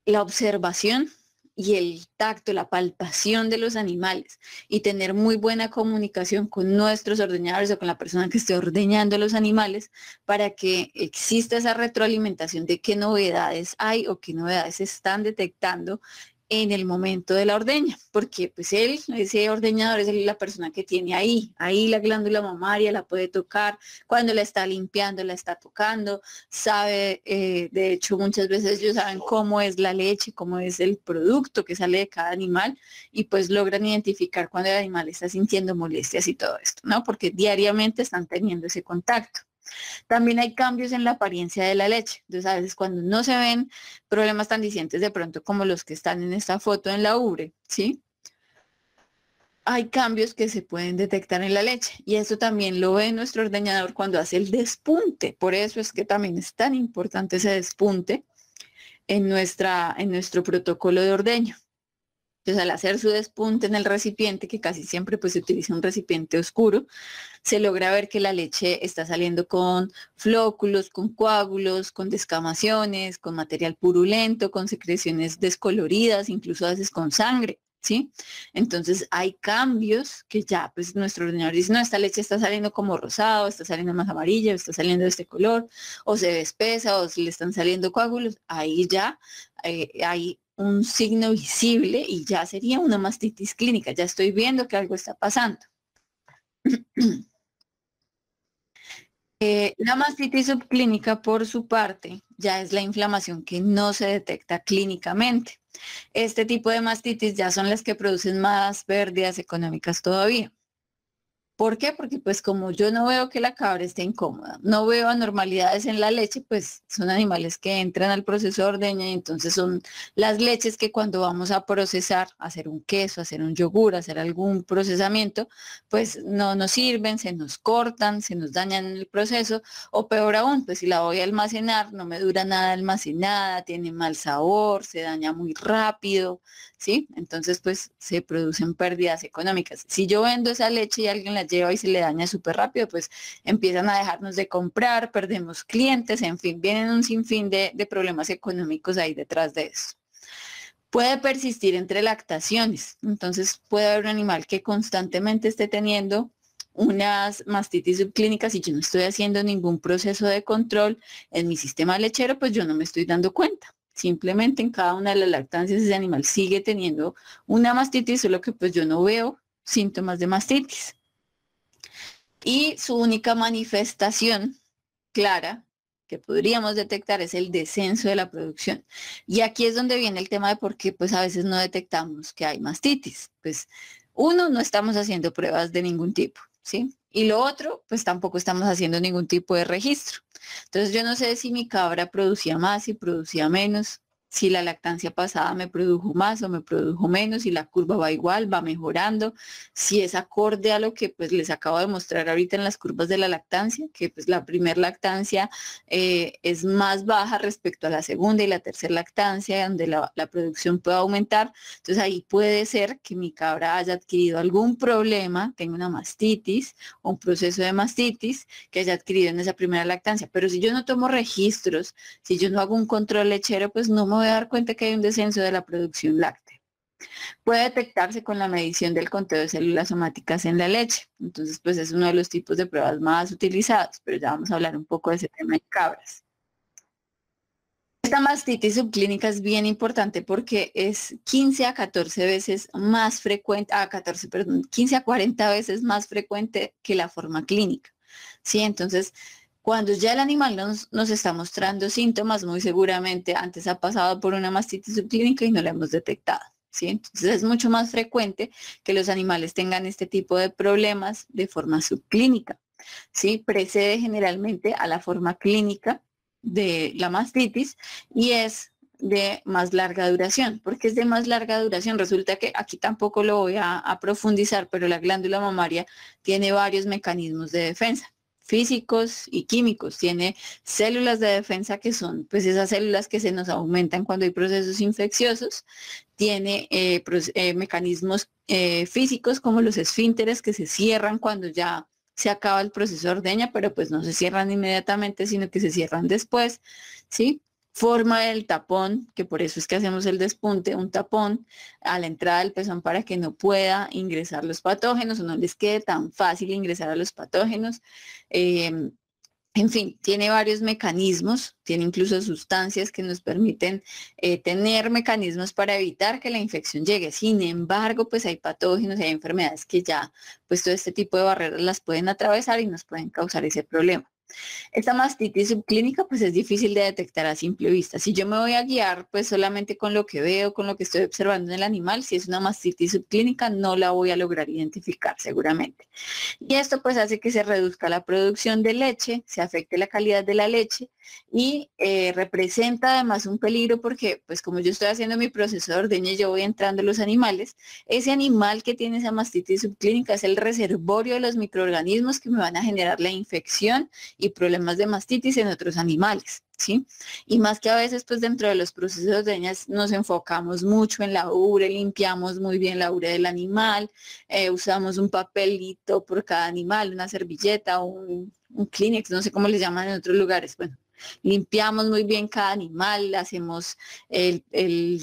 la observación y el tacto, la palpación de los animales y tener muy buena comunicación con nuestros ordeñadores o con la persona que esté ordeñando los animales para que exista esa retroalimentación de qué novedades hay o qué novedades están detectando en el momento de la ordeña, porque pues él, ese ordeñador es la persona que tiene ahí, ahí la glándula mamaria la puede tocar, cuando la está limpiando, la está tocando, sabe, eh, de hecho muchas veces ellos saben cómo es la leche, cómo es el producto que sale de cada animal y pues logran identificar cuando el animal está sintiendo molestias y todo esto, ¿no? Porque diariamente están teniendo ese contacto. También hay cambios en la apariencia de la leche. Entonces, a veces cuando no se ven problemas tan discientes de pronto como los que están en esta foto en la ubre, ¿sí? Hay cambios que se pueden detectar en la leche y eso también lo ve nuestro ordeñador cuando hace el despunte. Por eso es que también es tan importante ese despunte en, nuestra, en nuestro protocolo de ordeño. Entonces al hacer su despunte en el recipiente, que casi siempre pues se utiliza un recipiente oscuro, se logra ver que la leche está saliendo con flóculos, con coágulos, con descamaciones, con material purulento, con secreciones descoloridas, incluso a veces con sangre. ¿Sí? Entonces hay cambios que ya pues nuestro ordenador dice, no, esta leche está saliendo como rosado, está saliendo más amarilla, está saliendo de este color, o se despesa, espesa, o se le están saliendo coágulos, ahí ya hay eh, un signo visible y ya sería una mastitis clínica, ya estoy viendo que algo está pasando. Eh, la mastitis subclínica, por su parte, ya es la inflamación que no se detecta clínicamente. Este tipo de mastitis ya son las que producen más pérdidas económicas todavía. ¿Por qué? Porque pues como yo no veo que la cabra esté incómoda, no veo anormalidades en la leche, pues son animales que entran al proceso de ordeña y entonces son las leches que cuando vamos a procesar, hacer un queso, hacer un yogur, hacer algún procesamiento, pues no nos sirven, se nos cortan, se nos dañan en el proceso o peor aún, pues si la voy a almacenar, no me dura nada almacenada, tiene mal sabor, se daña muy rápido, entonces, pues se producen pérdidas económicas. Si yo vendo esa leche y alguien la lleva y se le daña súper rápido, pues empiezan a dejarnos de comprar, perdemos clientes, en fin, vienen un sinfín de problemas económicos ahí detrás de eso. Puede persistir entre lactaciones, entonces puede haber un animal que constantemente esté teniendo unas mastitis subclínicas y yo no estoy haciendo ningún proceso de control en mi sistema lechero, pues yo no me estoy dando cuenta. Simplemente en cada una de las lactancias ese animal sigue teniendo una mastitis, solo que pues yo no veo síntomas de mastitis. Y su única manifestación clara que podríamos detectar es el descenso de la producción. Y aquí es donde viene el tema de por qué pues a veces no detectamos que hay mastitis. Pues uno, no estamos haciendo pruebas de ningún tipo. ¿sí? Y lo otro, pues tampoco estamos haciendo ningún tipo de registro. Entonces yo no sé si mi cabra producía más, y producía menos, si la lactancia pasada me produjo más o me produjo menos, si la curva va igual, va mejorando, si es acorde a lo que pues les acabo de mostrar ahorita en las curvas de la lactancia, que pues la primera lactancia eh, es más baja respecto a la segunda y la tercera lactancia, donde la, producción puede aumentar. Entonces ahí puede ser que mi cabra haya adquirido algún problema, tenga una mastitis o un proceso de mastitis que haya adquirido en esa primera lactancia. Pero si yo no tomo registros, si yo no hago un control lechero, pues no me voy dar cuenta que hay un descenso de la producción láctea. Puede detectarse con la medición del conteo de células somáticas en la leche. Entonces, pues es uno de los tipos de pruebas más utilizados, pero ya vamos a hablar un poco de ese tema en cabras. Esta mastitis subclínica es bien importante porque es 15 a 14 veces más frecuente, ah, a 14, perdón, 15 a 40 veces más frecuente que la forma clínica. Sí, entonces cuando ya el animal nos, está mostrando síntomas, muy seguramente antes ha pasado por una mastitis subclínica y no la hemos detectado. ¿Sí? Entonces es mucho más frecuente que los animales tengan este tipo de problemas de forma subclínica. ¿sí? Precede generalmente a la forma clínica de la mastitis y es de más larga duración. porque es de más larga duración? Resulta que aquí tampoco lo voy a profundizar, pero la glándula mamaria tiene varios mecanismos de defensa físicos y químicos, tiene células de defensa que son pues esas células que se nos aumentan cuando hay procesos infecciosos, tiene eh, eh, mecanismos eh, físicos como los esfínteres que se cierran cuando ya se acaba el proceso de ordeña, pero pues no se cierran inmediatamente, sino que se cierran después, ¿sí? forma del tapón, que por eso es que hacemos el despunte, un tapón a la entrada del pezón para que no pueda ingresar los patógenos o no les quede tan fácil ingresar a los patógenos. Em, en fin, tiene varios mecanismos, tiene incluso sustancias que nos permiten eh, tener mecanismos para evitar que la infección llegue. Sin embargo, pues hay patógenos, hay enfermedades que ya, pues todo este tipo de barreras las pueden atravesar y nos pueden causar ese problema. Esta mastitis subclínica pues es difícil de detectar a simple vista. Si yo me voy a guiar pues solamente con lo que veo, con lo que estoy observando en el animal, si es una mastitis subclínica no la voy a lograr identificar seguramente. Y esto pues hace que se reduzca la producción de leche, se afecte la calidad de la leche y eh, representa además un peligro porque pues como yo estoy haciendo mi proceso de ordeña y yo voy entrando los animales, ese animal que tiene esa mastitis subclínica es el reservorio de los microorganismos que me van a generar la infección y problemas de mastitis en otros animales. ¿Sí? Y más que a veces, pues dentro de los procesos de nos enfocamos mucho en la urea, limpiamos muy bien la ure del animal, eh, usamos un papelito por cada animal, una servilleta, un, un Kleenex, no sé cómo les llaman en otros lugares, bueno, limpiamos muy bien cada animal, hacemos el,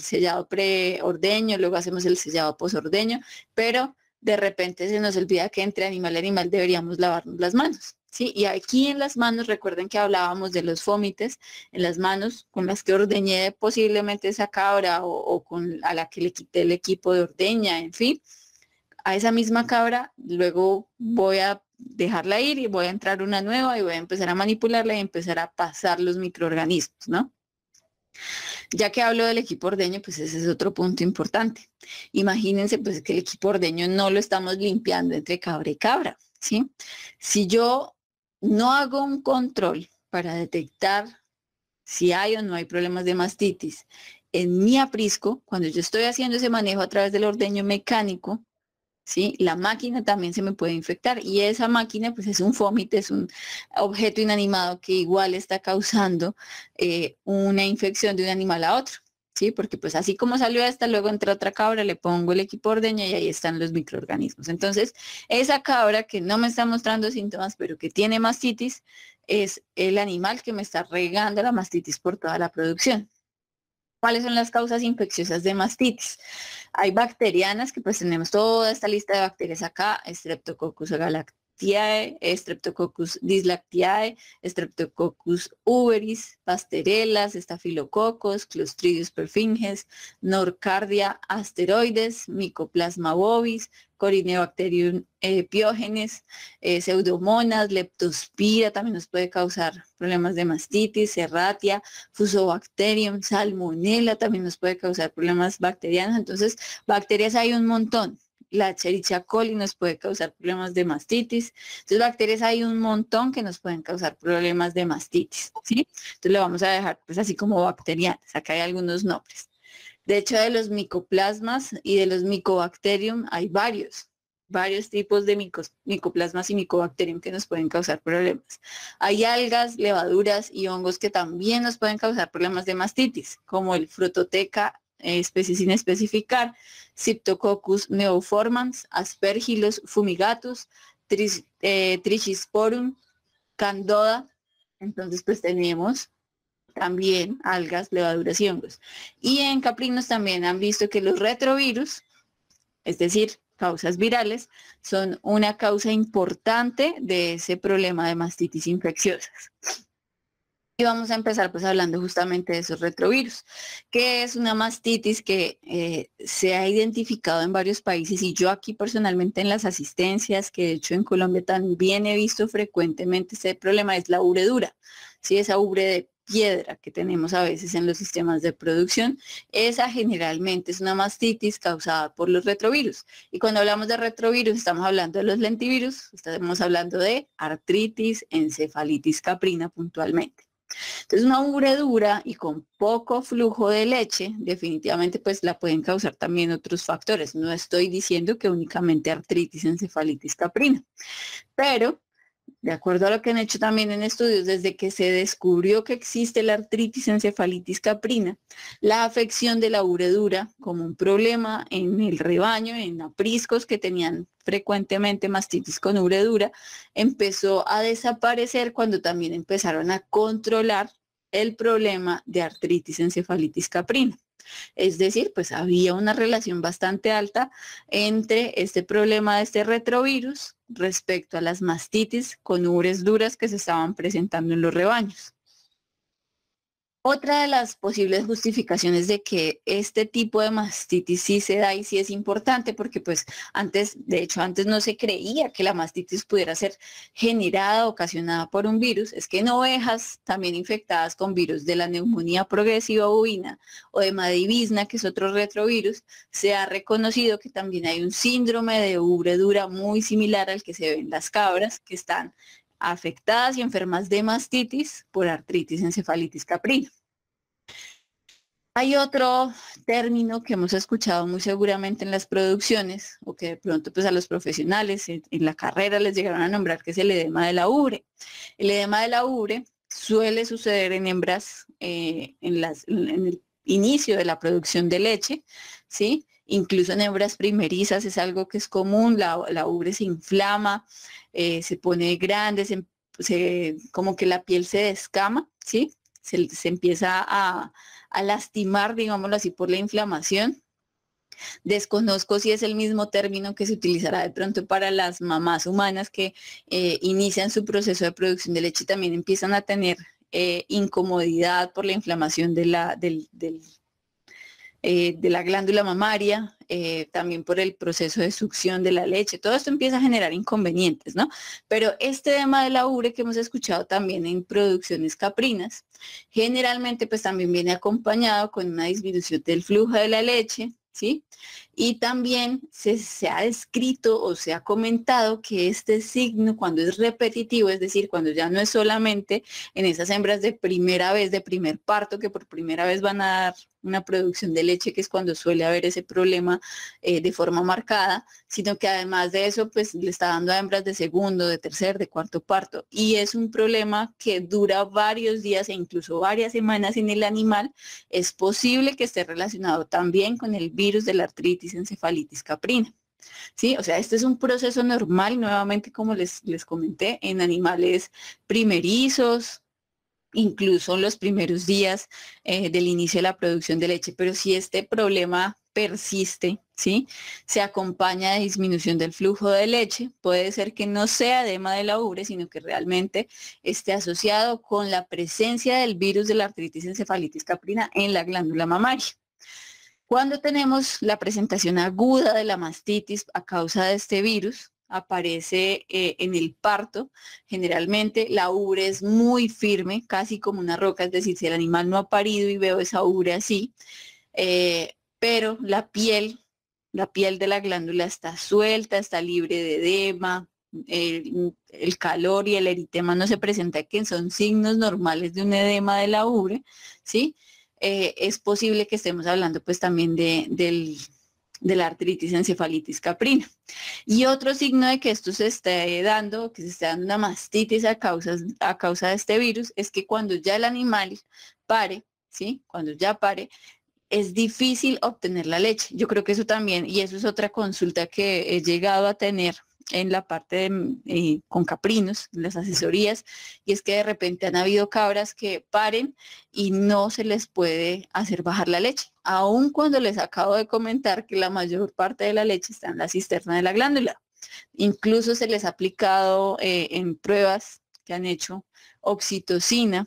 sellado pre-ordeño, luego hacemos el sellado posordeño, pero de repente se nos olvida que entre animal y animal deberíamos lavarnos las manos. Y aquí en las manos, recuerden que hablábamos de los fómites, en las manos con las que ordeñé posiblemente esa cabra o, con a la que le quité el equipo de ordeña, en fin, a esa misma cabra luego voy a dejarla ir y voy a entrar una nueva y voy a empezar a manipularla y empezar a pasar los microorganismos, ¿no? Ya que hablo del equipo ordeño, pues ese es otro punto importante. Imagínense pues que el equipo ordeño no lo estamos limpiando entre cabra y cabra, ¿sí? Si yo no hago un control para detectar si hay o no hay problemas de mastitis. En mi aprisco, cuando yo estoy haciendo ese manejo a través del ordeño mecánico, ¿sí? la máquina también se me puede infectar y esa máquina pues es un fómite, es un objeto inanimado que igual está causando eh, una infección de un animal a otro. ¿sí? Porque pues así como salió esta, luego entra otra cabra, le pongo el equipo ordeña y ahí están los microorganismos. Entonces, esa cabra que no me está mostrando síntomas, pero que tiene mastitis, es el animal que me está regando la mastitis por toda la producción. ¿Cuáles son las causas infecciosas de mastitis? Hay bacterianas, que pues tenemos toda esta lista de bacterias acá, Streptococcus galactus Streptococcus dislactiae, Streptococcus uberis, pasterelas, estafilococos, clostridios perfinges, norcardia, asteroides, micoplasma bovis, Corineobacterium eh, pseudomonas, leptospira, también nos puede causar problemas de mastitis, serratia, fusobacterium, salmonella, también nos puede causar problemas bacterianos. Entonces, bacterias hay un montón la Escherichia coli nos puede causar problemas de mastitis. Entonces, bacterias hay un montón que nos pueden causar problemas de mastitis, ¿sí? Entonces, lo vamos a dejar pues así como bacterianas. Acá hay algunos nombres. De hecho, de los micoplasmas y de los micobacterium hay varios, varios tipos de micoplasmas y micobacterium que nos pueden causar problemas. Hay algas, levaduras y hongos que también nos pueden causar problemas de mastitis, como el frutoteca especies sin especificar, Cyptococcus neoformans, Aspergillus fumigatus, eh, Trichisporum, Candoda. Entonces pues tenemos también algas, levaduras y hongos. Y en caprinos también han visto que los retrovirus, es decir, causas virales, son una causa importante de ese problema de mastitis infecciosas vamos a empezar pues hablando justamente de esos retrovirus, que es una mastitis que eh, se ha identificado en varios países y yo aquí personalmente en las asistencias, que de hecho en Colombia también he visto frecuentemente ese problema, es la uredura, si esa ubre de piedra que tenemos a veces en los sistemas de producción, esa generalmente es una mastitis causada por los retrovirus. Y cuando hablamos de retrovirus, estamos hablando de los lentivirus, estamos hablando de artritis, encefalitis caprina puntualmente. Entonces una ubre dura y con poco flujo de leche, definitivamente pues la pueden causar también otros factores. No estoy diciendo que únicamente artritis encefalitis caprina, pero de acuerdo a lo que han hecho también en estudios, desde que se descubrió que existe la artritis encefalitis caprina, la afección de la uredura como un problema en el rebaño, en apriscos que tenían frecuentemente mastitis con uredura, empezó a desaparecer cuando también empezaron a controlar el problema de artritis encefalitis caprina. Es decir, pues había una relación bastante alta entre este problema de este retrovirus respecto a las mastitis con ubres duras que se estaban presentando en los rebaños. Otra de las posibles justificaciones de que este tipo de mastitis sí se da y sí es importante, porque pues antes, de hecho antes no se creía que la mastitis pudiera ser generada, ocasionada por un virus, es que en ovejas también infectadas con virus de la neumonía progresiva bovina o de madivisna, que es otro retrovirus, se ha reconocido que también hay un síndrome de dura muy similar al que se ve en las cabras, que están afectadas y enfermas de mastitis por artritis encefalitis caprina. Hay otro término que hemos escuchado muy seguramente en las producciones o que de pronto pues a los profesionales en, la carrera les llegaron a nombrar que es el edema de la ubre. El edema de la ubre suele suceder en hembras eh, en, las, en el inicio de la producción de leche, ¿sí? incluso en hembras primerizas es algo que es común, la, ubre se inflama, eh, se pone grande, como que la piel se descama, ¿sí? Se, empieza a, lastimar, digámoslo así, por la inflamación. Desconozco si es el mismo término que se utilizará de pronto para las mamás humanas que eh, inician su proceso de producción de leche y también empiezan a tener eh, incomodidad por la inflamación de la, del, eh, de la glándula mamaria, eh, también por el proceso de succión de la leche. Todo esto empieza a generar inconvenientes, ¿no? Pero este tema de la ure que hemos escuchado también en producciones caprinas, generalmente pues también viene acompañado con una disminución del flujo de la leche, ¿sí? Y también se, ha descrito o se ha comentado que este signo cuando es repetitivo, es decir, cuando ya no es solamente en esas hembras de primera vez, de primer parto, que por primera vez van a dar una producción de leche, que es cuando suele haber ese problema eh, de forma marcada, sino que además de eso, pues le está dando a hembras de segundo, de tercer, de cuarto parto. Y es un problema que dura varios días e incluso varias semanas en el animal. Es posible que esté relacionado también con el virus de la artritis encefalitis caprina. ¿Sí? O sea, este es un proceso normal, nuevamente como les, les comenté, en animales primerizos, incluso en los primeros días eh, del inicio de la producción de leche. Pero si este problema persiste, ¿sí? Se acompaña de disminución del flujo de leche. Puede ser que no sea edema de la ubre, sino que realmente esté asociado con la presencia del virus de la artritis encefalitis caprina en la glándula mamaria. Cuando tenemos la presentación aguda de la mastitis a causa de este virus, aparece eh, en el parto. Generalmente la ubre es muy firme, casi como una roca, es decir, si el animal no ha parido y veo esa ubre así, eh, pero la piel, la piel de la glándula está suelta, está libre de edema, el, calor y el eritema no se presenta, que son signos normales de un edema de la ubre, ¿sí? Eh, es posible que estemos hablando pues también de, la artritis encefalitis caprina. Y otro signo de que esto se esté dando, que se esté dando una mastitis a causa, a causa de este virus, es que cuando ya el animal pare, ¿sí? Cuando ya pare, es difícil obtener la leche. Yo creo que eso también, y eso es otra consulta que he llegado a tener en la parte mm, eh, con caprinos, en las asesorías, y es que de repente han habido cabras que paren y no se les puede hacer bajar la leche, aun cuando les acabo de comentar que la mayor parte de la leche está en la cisterna de la glándula. Incluso se les ha aplicado eh, en pruebas que han hecho oxitocina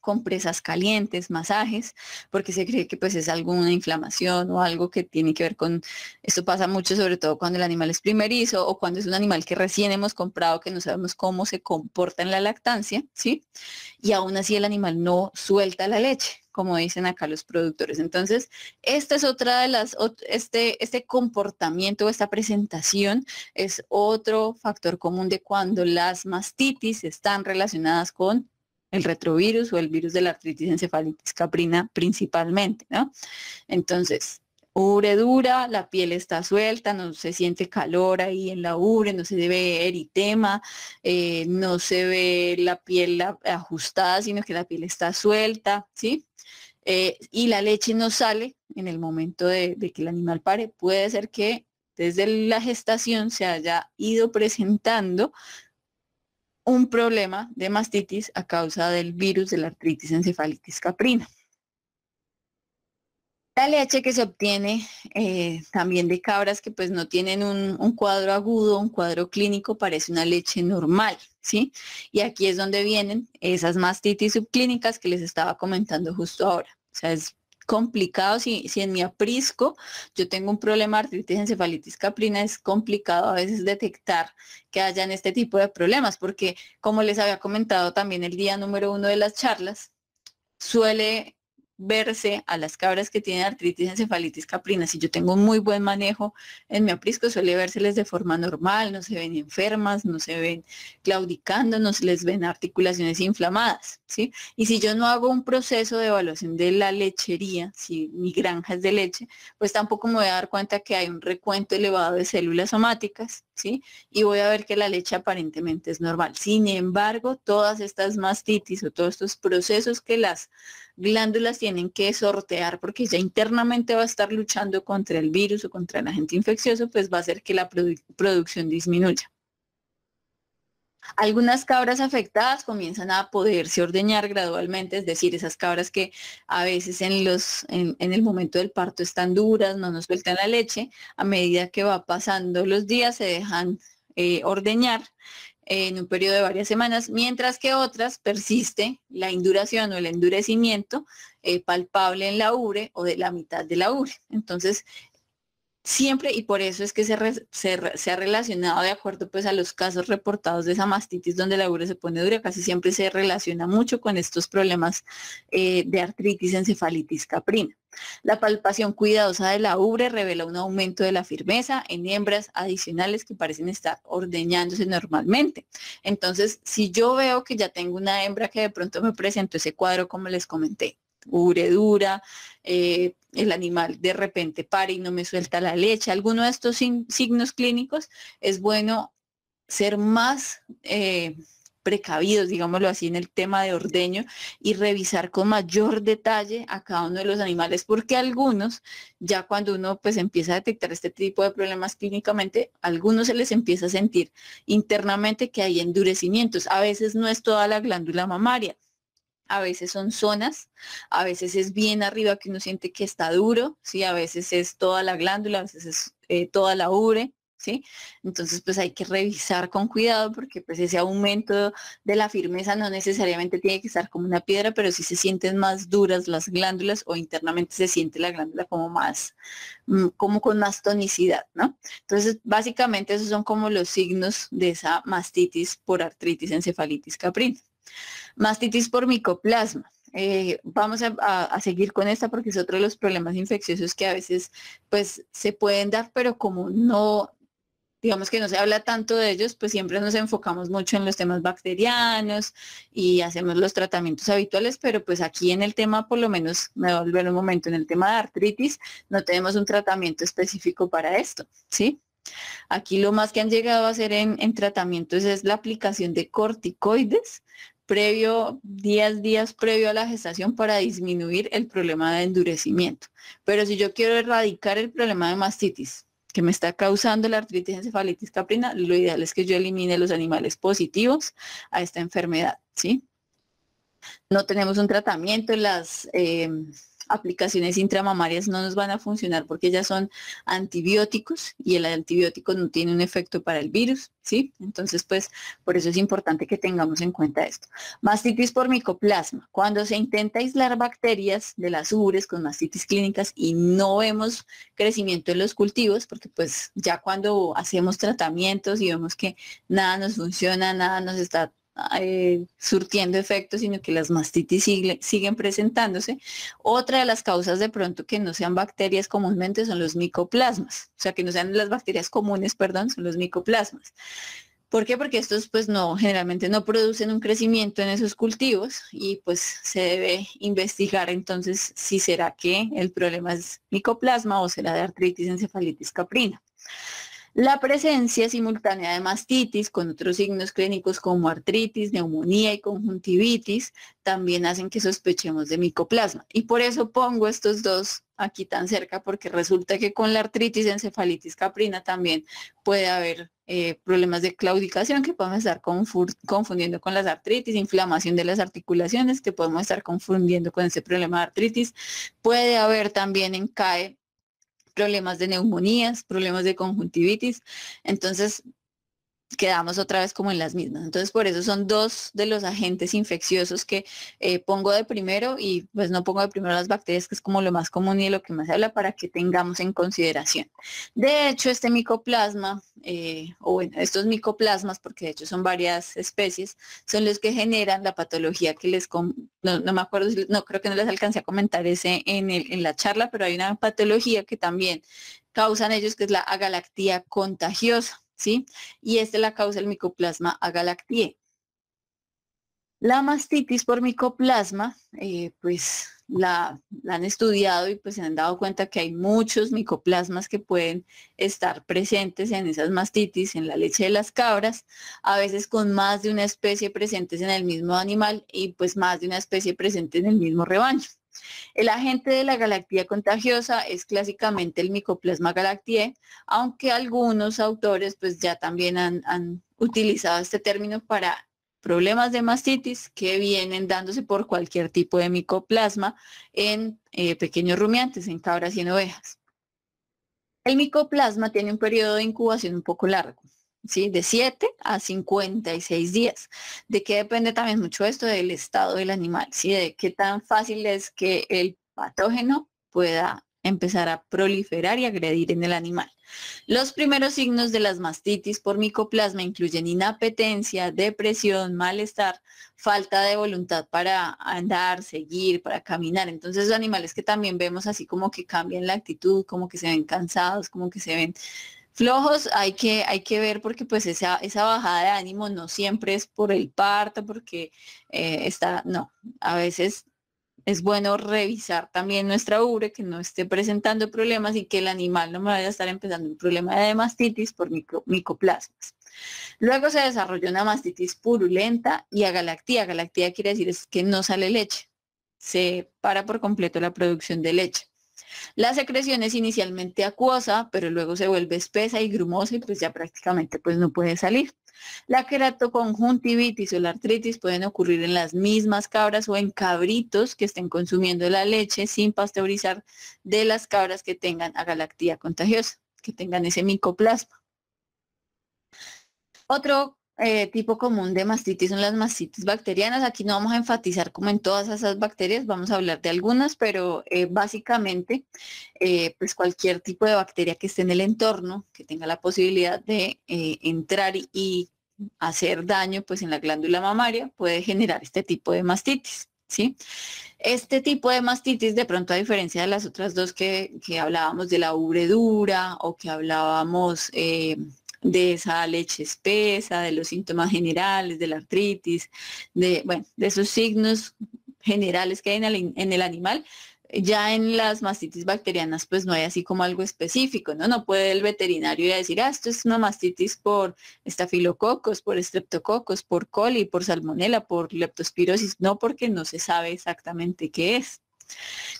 compresas calientes, masajes, porque se cree que pues es alguna inflamación o algo que tiene que ver con, esto pasa mucho sobre todo cuando el animal es primerizo o cuando es un animal que recién hemos comprado, que no sabemos cómo se comporta en la lactancia, ¿sí? Y aún así el animal no suelta la leche como dicen acá los productores. Entonces, esta es otra de las, este, este comportamiento, esta presentación es otro factor común de cuando las mastitis están relacionadas con el retrovirus o el virus de la artritis encefalitis caprina principalmente, ¿no? Entonces, ubre dura, la piel está suelta, no se siente calor ahí en la ubre, no se ve eritema, eh, no se ve la piel ajustada, sino que la piel está suelta, ¿sí? Eh, y la leche no sale en el momento de que el animal pare, puede ser que desde la gestación se haya ido presentando un problema de mastitis a causa del virus de la artritis encefalitis caprina. La leche que se obtiene eh, también de cabras que pues no tienen un, un, cuadro agudo, un cuadro clínico, parece una leche normal, ¿sí? Y aquí es donde vienen esas mastitis subclínicas que les estaba comentando justo ahora. O sea, es complicado si, si en mi aprisco yo tengo un problema de artritis encefalitis caprina, es complicado a veces detectar que hayan este tipo de problemas, porque como les había comentado también el día número uno de las charlas, suele verse a las cabras que tienen artritis encefalitis caprina. Si yo tengo un muy buen manejo en mi aprisco, suele verseles de forma normal, no se ven enfermas, no se ven claudicando, no se les ven articulaciones inflamadas, ¿sí? Y si yo no hago un proceso de evaluación de la lechería, si mi granja es de leche, pues tampoco me voy a dar cuenta que hay un recuento elevado de células somáticas, ¿sí? Y voy a ver que la leche aparentemente es normal. Sin embargo, todas estas mastitis o todos estos procesos que las glándulas tienen que sortear porque ya internamente va a estar luchando contra el virus o contra el agente infeccioso, pues va a hacer que la producción disminuya. Algunas cabras afectadas comienzan a poderse ordeñar gradualmente, es decir, esas cabras que a veces en, los, en, el momento del parto están duras, no nos sueltan la leche, a medida que va pasando los días se dejan eh, ordeñar en un periodo de varias semanas, mientras que otras persiste la induración o el endurecimiento eh, palpable en la ubre o de la mitad de la ure. Entonces, siempre y por eso es que se, se, ha relacionado de acuerdo pues a los casos reportados de esa mastitis donde la ubre se pone dura, casi siempre se relaciona mucho con estos problemas eh, de artritis encefalitis caprina. La palpación cuidadosa de la ubre revela un aumento de la firmeza en hembras adicionales que parecen estar ordeñándose normalmente. Entonces, si yo veo que ya tengo una hembra que de pronto me presento ese cuadro como les comenté, dura, eh, el animal de repente para y no me suelta la leche, alguno de estos signos clínicos, es bueno ser más eh, precavidos, digámoslo así, en el tema de ordeño y revisar con mayor detalle a cada uno de los animales, porque algunos, ya cuando uno pues empieza a detectar este tipo de problemas clínicamente, algunos se les empieza a sentir internamente que hay endurecimientos. A veces no es toda la glándula mamaria, a veces son zonas, a veces es bien arriba que uno siente que está duro, ¿sí? a veces es toda la glándula, a veces es eh, toda la ubre, ¿sí? Entonces, pues hay que revisar con cuidado porque pues ese aumento de la firmeza no necesariamente tiene que estar como una piedra, pero si se sienten más duras las glándulas o internamente se siente la glándula como más, mm, como con más tonicidad, ¿no? Entonces, básicamente esos son como los signos de esa mastitis por artritis encefalitis caprina. Mastitis por micoplasma. Eh, vamos a, seguir con esta porque es otro de los problemas infecciosos que a veces pues se pueden dar, pero como no, digamos que no se habla tanto de ellos, pues siempre nos enfocamos mucho en los temas bacterianos y hacemos los tratamientos habituales, pero pues aquí en el tema, por lo menos me voy a volver un momento, en el tema de artritis no tenemos un tratamiento específico para esto, ¿sí? Aquí lo más que han llegado a hacer en, tratamientos es la aplicación de corticoides previo, 10 días previo a la gestación para disminuir el problema de endurecimiento. Pero si yo quiero erradicar el problema de mastitis que me está causando la artritis encefalitis caprina, lo ideal es que yo elimine los animales positivos a esta enfermedad, ¿sí? No tenemos un tratamiento, en las... Eh, aplicaciones intramamarias no nos van a funcionar porque ya son antibióticos y el antibiótico no tiene un efecto para el virus, ¿sí? Entonces, pues, por eso es importante que tengamos en cuenta esto. Mastitis por micoplasma. Cuando se intenta aislar bacterias de las ubres con mastitis clínicas y no vemos crecimiento en los cultivos, porque pues ya cuando hacemos tratamientos y vemos que nada nos funciona, nada nos está eh, surtiendo efectos, sino que las mastitis siguen presentándose. Otra de las causas de pronto que no sean bacterias comúnmente son los micoplasmas, o sea, que no sean las bacterias comunes, perdón, son los micoplasmas. ¿Por qué? Porque estos pues no, generalmente no producen un crecimiento en esos cultivos y pues se debe investigar entonces si será que el problema es micoplasma o será de artritis encefalitis caprina la presencia simultánea de mastitis con otros signos clínicos como artritis, neumonía y conjuntivitis también hacen que sospechemos de micoplasma. Y por eso pongo estos dos aquí tan cerca porque resulta que con la artritis encefalitis caprina también puede haber eh, problemas de claudicación que podemos estar confundiendo con las artritis, inflamación de las articulaciones que podemos estar confundiendo con ese problema de artritis. Puede haber también en CAE problemas de neumonías, problemas de conjuntivitis. Entonces, quedamos otra vez como en las mismas. Entonces, por eso son dos de los agentes infecciosos que eh, pongo de primero y pues no pongo de primero las bacterias, que es como lo más común y lo que más se habla para que tengamos en consideración. De hecho, este micoplasma, eh, o bueno, estos micoplasmas, porque de hecho son varias especies, son los que generan la patología que les, no, no, me acuerdo, no creo que no les alcancé a comentar ese en, en la charla, pero hay una patología que también causan ellos, que es la agalactía contagiosa y esta es la causa del micoplasma agalactiae. La mastitis por micoplasma, eh, pues la, la, han estudiado y pues se han dado cuenta que hay muchos micoplasmas que pueden estar presentes en esas mastitis, en la leche de las cabras, a veces con más de una especie presentes en el mismo animal y pues más de una especie presente en el mismo rebaño. El agente de la galactía contagiosa es clásicamente el Mycoplasma galactiae, aunque algunos autores pues ya también han, utilizado este término para problemas de mastitis que vienen dándose por cualquier tipo de micoplasma en eh, pequeños rumiantes, en cabras y en ovejas. El micoplasma tiene un periodo de incubación un poco largo, ¿sí? De 7 a 56 días. ¿De qué depende también mucho esto? Del estado del animal, ¿sí? De qué tan fácil es que el patógeno pueda empezar a proliferar y agredir en el animal. Los primeros signos de las mastitis por micoplasma incluyen inapetencia, depresión, malestar, falta de voluntad para andar, seguir, para caminar. Entonces, los animales que también vemos así como que cambian la actitud, como que se ven cansados, como que se ven flojos hay que, hay que ver porque pues esa, esa bajada de ánimo no siempre es por el parto, porque eh, está, no, a veces es bueno revisar también nuestra ubre, que no esté presentando problemas y que el animal no me vaya a estar empezando un problema de mastitis por micoplasmas. Luego se desarrolla una mastitis purulenta y agalactía. Galactía quiere decir que no sale leche. Se para por completo la producción de leche. La secreción es inicialmente acuosa, pero luego se vuelve espesa y grumosa y pues ya prácticamente pues no puede salir. La queratoconjuntivitis o la artritis pueden ocurrir en las mismas cabras o en cabritos que estén consumiendo la leche sin pasteurizar de las cabras que tengan agalactía contagiosa, que tengan ese micoplasma. Otro eh, tipo común de mastitis son las mastitis bacterianas. Aquí no vamos a enfatizar como en todas esas bacterias, vamos a hablar de algunas, pero eh, básicamente eh, pues cualquier tipo de bacteria que esté en el entorno, que tenga la posibilidad de entrar y, hacer daño pues en la glándula mamaria puede generar este tipo de mastitis. ¿Sí? Este tipo de mastitis, de pronto a diferencia de las otras dos que, hablábamos de la dura o que hablábamos de esa leche espesa, de los síntomas generales, de la artritis, de, de esos signos generales que hay en el, animal, ya en las mastitis bacterianas pues no hay así como algo específico, ¿no? No puede el veterinario ir a decir, ah, esto es una mastitis por estafilococos, por estreptococos, por coli, por salmonela, por leptospirosis, no porque no se sabe exactamente qué es.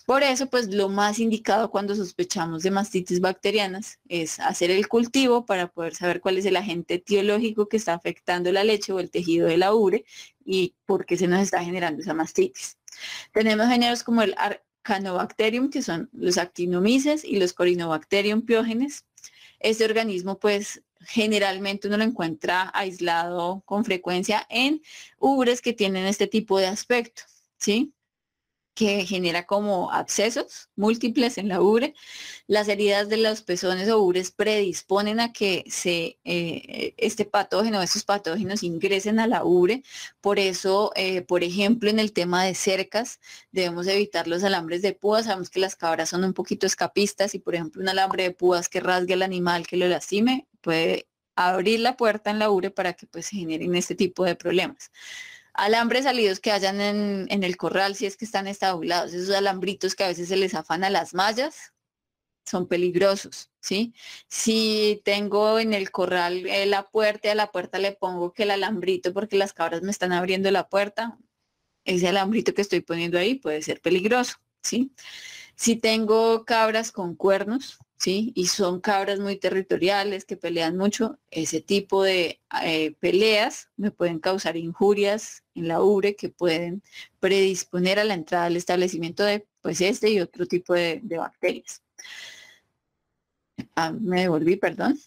Por eso, pues lo más indicado cuando sospechamos de mastitis bacterianas es hacer el cultivo para poder saber cuál es el agente etiológico que está afectando la leche o el tejido de la ubre y por qué se nos está generando esa mastitis. Tenemos géneros como el Arcanobacterium, que son los actinomices, y los Corinobacterium piógenes. Este organismo, pues, generalmente uno lo encuentra aislado con frecuencia en ubres que tienen este tipo de aspecto, ¿sí? que genera como abscesos múltiples en la ubre. Las heridas de los pezones o ubres predisponen a que se, eh, este patógeno, estos patógenos ingresen a la ubre. Por eso, eh, por ejemplo, en el tema de cercas, debemos evitar los alambres de púas. Sabemos que las cabras son un poquito escapistas y, por ejemplo, un alambre de púas que rasgue al animal, que lo lastime, puede abrir la puerta en la ubre para que pues, se generen este tipo de problemas alambres salidos que hayan en, el corral si es que están estabulados, esos alambritos que a veces se les afan a las mallas, son peligrosos, ¿sí? Si tengo en el corral eh, la puerta, a la puerta le pongo que el alambrito porque las cabras me están abriendo la puerta, ese alambrito que estoy poniendo ahí puede ser peligroso, ¿sí? Si tengo cabras con cuernos, y son cabras muy territoriales que pelean mucho. Ese tipo de eh, peleas me pueden causar injurias en la ubre que pueden predisponer a la entrada al establecimiento de pues este y otro tipo de, bacterias. Ah, me devolví, perdón.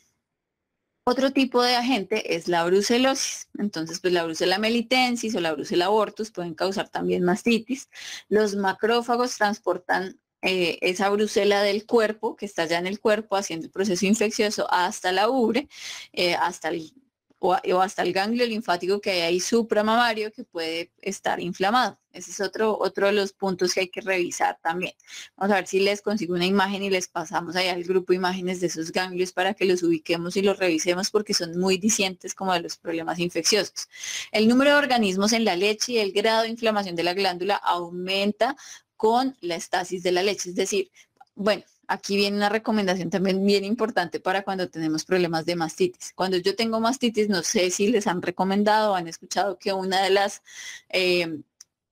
Otro tipo de agente es la brucelosis. Entonces, pues la brucela melitensis o la brucelabortus abortus pueden causar también mastitis. Los macrófagos transportan eh, esa brusela del cuerpo que está ya en el cuerpo haciendo el proceso infeccioso hasta la ubre, eh, hasta el, o, hasta el ganglio linfático que hay ahí supramamario que puede estar inflamado. Ese es otro, otro de los puntos que hay que revisar también. Vamos a ver si les consigo una imagen y les pasamos allá al grupo imágenes de esos ganglios para que los ubiquemos y los revisemos porque son muy discientes como de los problemas infecciosos. El número de organismos en la leche y el grado de inflamación de la glándula aumenta con la estasis de la leche. Es decir, bueno, aquí viene una recomendación también bien importante para cuando tenemos problemas de mastitis. Cuando yo tengo mastitis, no sé si les han recomendado o han escuchado que una de las eh,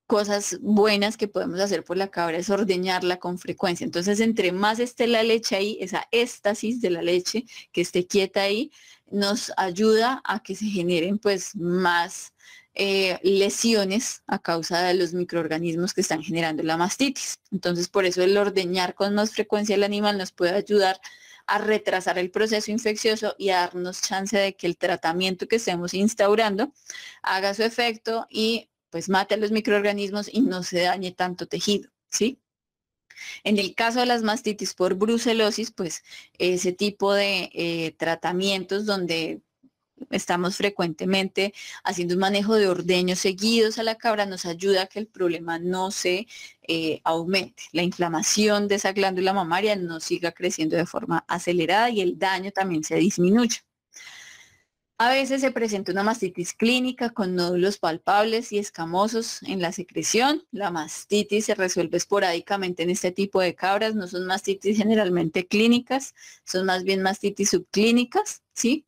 cosas buenas que podemos hacer por la cabra es ordeñarla con frecuencia. Entonces, entre más esté la leche ahí, esa estasis de la leche que esté quieta ahí, nos ayuda a que se generen pues más eh, lesiones a causa de los microorganismos que están generando la mastitis. Entonces, por eso el ordeñar con más frecuencia el animal nos puede ayudar a retrasar el proceso infeccioso y a darnos chance de que el tratamiento que estemos instaurando haga su efecto y pues mate a los microorganismos y no se dañe tanto tejido, ¿sí? En el caso de las mastitis por brucelosis, pues ese tipo de eh, tratamientos donde estamos frecuentemente haciendo un manejo de ordeños seguidos a la cabra, nos ayuda a que el problema no se eh, aumente, la inflamación de esa glándula mamaria no siga creciendo de forma acelerada y el daño también se disminuya. A veces se presenta una mastitis clínica con nódulos palpables y escamosos en la secreción. La mastitis se resuelve esporádicamente en este tipo de cabras. No son mastitis generalmente clínicas, son más bien mastitis subclínicas, ¿sí?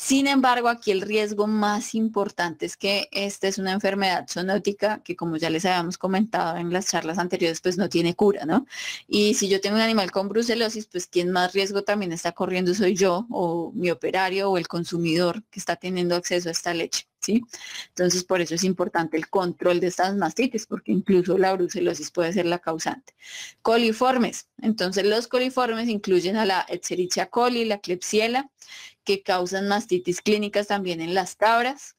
Sin embargo, aquí el riesgo más importante es que esta es una enfermedad zoonótica que, como ya les habíamos comentado en las charlas anteriores, pues no tiene cura, ¿no? Y si yo tengo un animal con brucelosis, pues quien más riesgo también está corriendo soy yo o mi operario o el consumidor que está teniendo acceso a esta leche. ¿Sí? Entonces, por eso es importante el control de estas mastitis, porque incluso la brucelosis puede ser la causante. Coliformes. Entonces, los coliformes incluyen a la Escherichia coli, la clepsiela, que causan más clínicas también en las cabras.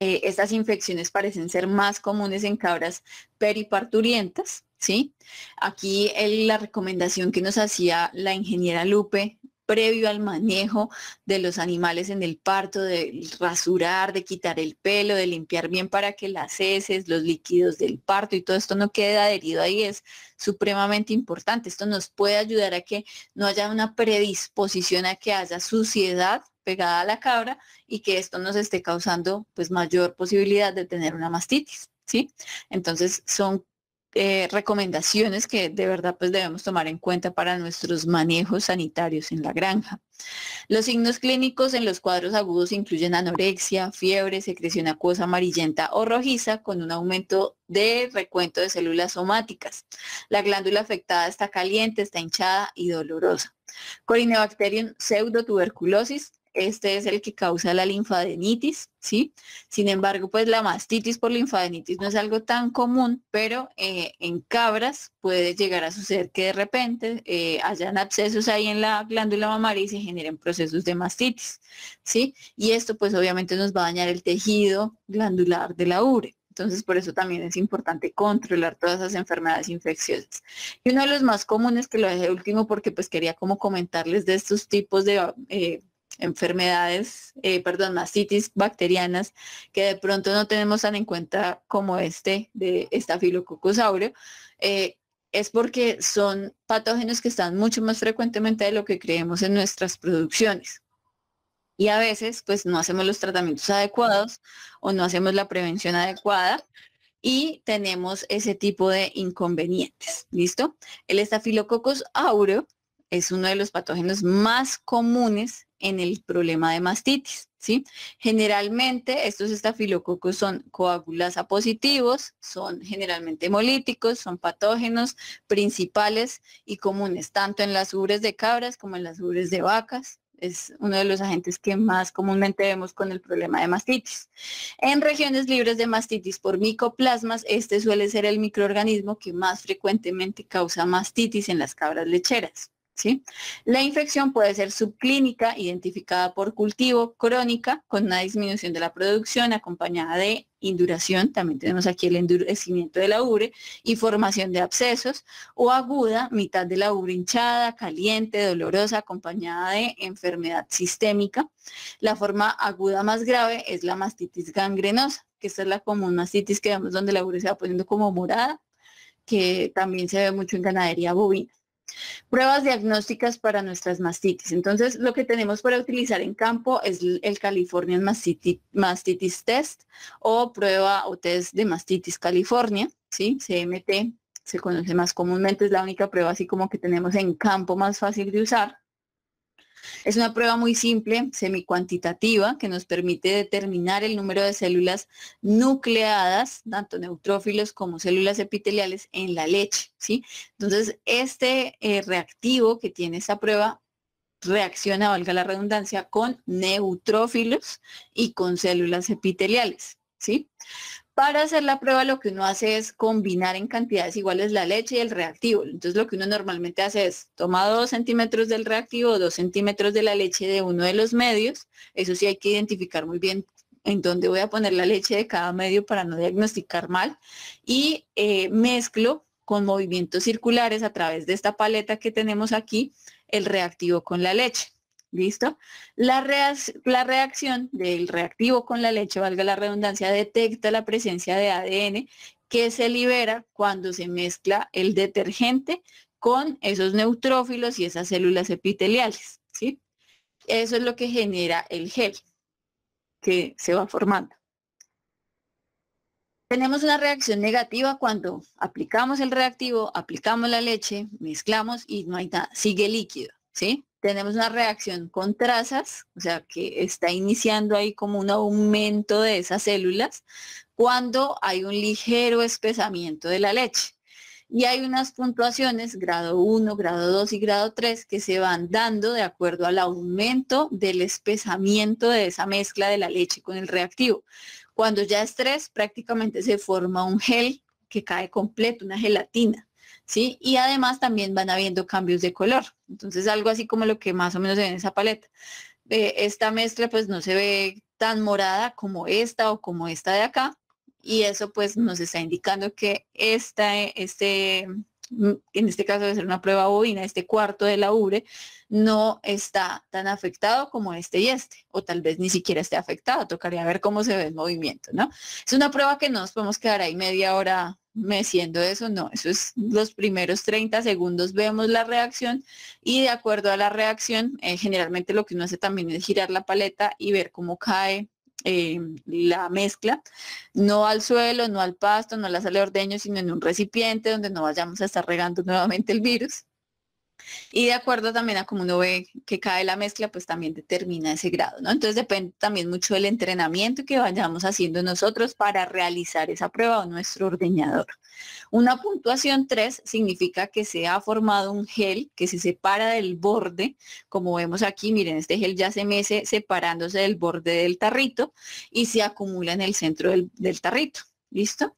Eh, estas infecciones parecen ser más comunes en cabras periparturientas, ¿sí? Aquí el, la recomendación que nos hacía la ingeniera Lupe previo al manejo de los animales en el parto, de rasurar, de quitar el pelo, de limpiar bien para que las heces, los líquidos del parto y todo esto no quede adherido ahí es supremamente importante. Esto nos puede ayudar a que no haya una predisposición a que haya suciedad pegada a la cabra y que esto nos esté causando pues mayor posibilidad de tener una mastitis, ¿sí? Entonces son eh, recomendaciones que de verdad pues debemos tomar en cuenta para nuestros manejos sanitarios en la granja. Los signos clínicos en los cuadros agudos incluyen anorexia, fiebre, secreción acuosa amarillenta o rojiza con un aumento de recuento de células somáticas. La glándula afectada está caliente, está hinchada y dolorosa. pseudo pseudotuberculosis este es el que causa la linfadenitis, ¿sí? Sin embargo, pues la mastitis por linfadenitis no es algo tan común, pero eh, en cabras puede llegar a suceder que de repente eh, hayan abscesos ahí en la glándula mamaria y se generen procesos de mastitis, ¿sí? Y esto pues obviamente nos va a dañar el tejido glandular de la ure. Entonces, por eso también es importante controlar todas esas enfermedades infecciosas. Y uno de los más comunes, que lo dejé último porque pues quería como comentarles de estos tipos de eh, enfermedades, eh, perdón, mastitis bacterianas que de pronto no tenemos tan en cuenta como este de estafilococos aureo, eh, es porque son patógenos que están mucho más frecuentemente de lo que creemos en nuestras producciones. Y a veces pues no hacemos los tratamientos adecuados o no hacemos la prevención adecuada y tenemos ese tipo de inconvenientes. ¿Listo? El estafilococos aureo es uno de los patógenos más comunes en el problema de mastitis. Generalmente estos estafilococos son coagulasa positivos, son generalmente hemolíticos, son patógenos principales y comunes tanto en las ubres de cabras como en las ubres de vacas. Es uno de los agentes que más comúnmente vemos con el problema de mastitis. En regiones libres de mastitis por micoplasmas, este suele ser el microorganismo que más frecuentemente causa mastitis en las cabras lecheras. La infección puede ser subclínica, identificada por cultivo, crónica, con una disminución de la producción acompañada de induración, también tenemos aquí el endurecimiento de la ubre, y formación de abscesos, o aguda, mitad de la ubre hinchada, caliente, dolorosa, acompañada de enfermedad sistémica. La forma aguda más grave es la mastitis gangrenosa, que esta es la común mastitis que vemos donde la ubre se va poniendo como morada, que también se ve mucho en ganadería bovina. Pruebas diagnósticas para nuestras mastitis. Entonces, lo que tenemos para utilizar en campo es el California Mastitis, mastitis Test o prueba o test de mastitis California, ¿sí? CMT se conoce más comúnmente, es la única prueba así como que tenemos en campo más fácil de usar. Es una prueba muy simple, semicuantitativa, que nos permite determinar el número de células nucleadas, tanto neutrófilos como células epiteliales, en la leche. ¿sí? Entonces, este eh, reactivo que tiene esta prueba reacciona, valga la redundancia, con neutrófilos y con células epiteliales. ¿sí? Para hacer la prueba lo que uno hace es combinar en cantidades iguales la leche y el reactivo. Entonces lo que uno normalmente hace es tomar dos centímetros del reactivo, dos centímetros de la leche de uno de los medios. Eso sí hay que identificar muy bien en dónde voy a poner la leche de cada medio para no diagnosticar mal. Y eh, mezclo con movimientos circulares a través de esta paleta que tenemos aquí el reactivo con la leche. ¿Listo? La, reacción del reactivo con la leche, valga la redundancia, detecta la presencia de ADN que se libera cuando se mezcla el detergente con esos neutrófilos y esas células epiteliales. ¿sí? Eso es lo que genera el gel que se va formando. Tenemos una reacción negativa cuando aplicamos el reactivo, aplicamos la leche, mezclamos y no hay nada, sigue líquido. Tenemos una reacción con trazas, o sea, que está iniciando ahí como un aumento de esas células cuando hay un ligero espesamiento de la leche. Y hay unas puntuaciones, grado 1, grado 2 y grado 3, que se van dando de acuerdo al aumento del espesamiento de esa mezcla de la leche con el reactivo. Cuando ya es 3, prácticamente se forma un gel que cae completo, una gelatina. ¿sí? Y además también van habiendo cambios de color. Entonces algo así como lo que más o menos se ve en esa paleta. Eh, esta mezcla pues no se ve tan morada como esta o como esta de acá. Y eso pues nos está indicando que esta, eh, este, mm, en este caso de ser una prueba bovina, este cuarto de la ubre no está tan afectado como este y este, o tal vez ni siquiera esté afectado, tocaría ver cómo se ve el movimiento, ¿no? Es una prueba que no nos podemos quedar ahí media hora meciendo eso, no, eso es los primeros 30 segundos vemos la reacción y de acuerdo a la reacción, eh, generalmente lo que uno hace también es girar la paleta y ver cómo cae eh, la mezcla, no al suelo, no al pasto, no a la sal de ordeño, sino en un recipiente donde no vayamos a estar regando nuevamente el virus. Y de acuerdo también a cómo uno ve que cae la mezcla, pues también determina ese grado, ¿no? Entonces depende también mucho del entrenamiento que vayamos haciendo nosotros para realizar esa prueba o nuestro ordeñador. Una puntuación 3 significa que se ha formado un gel que se separa del borde, como vemos aquí, miren, este gel ya se mece separándose del borde del tarrito y se acumula en el centro del, del tarrito. ¿Listo?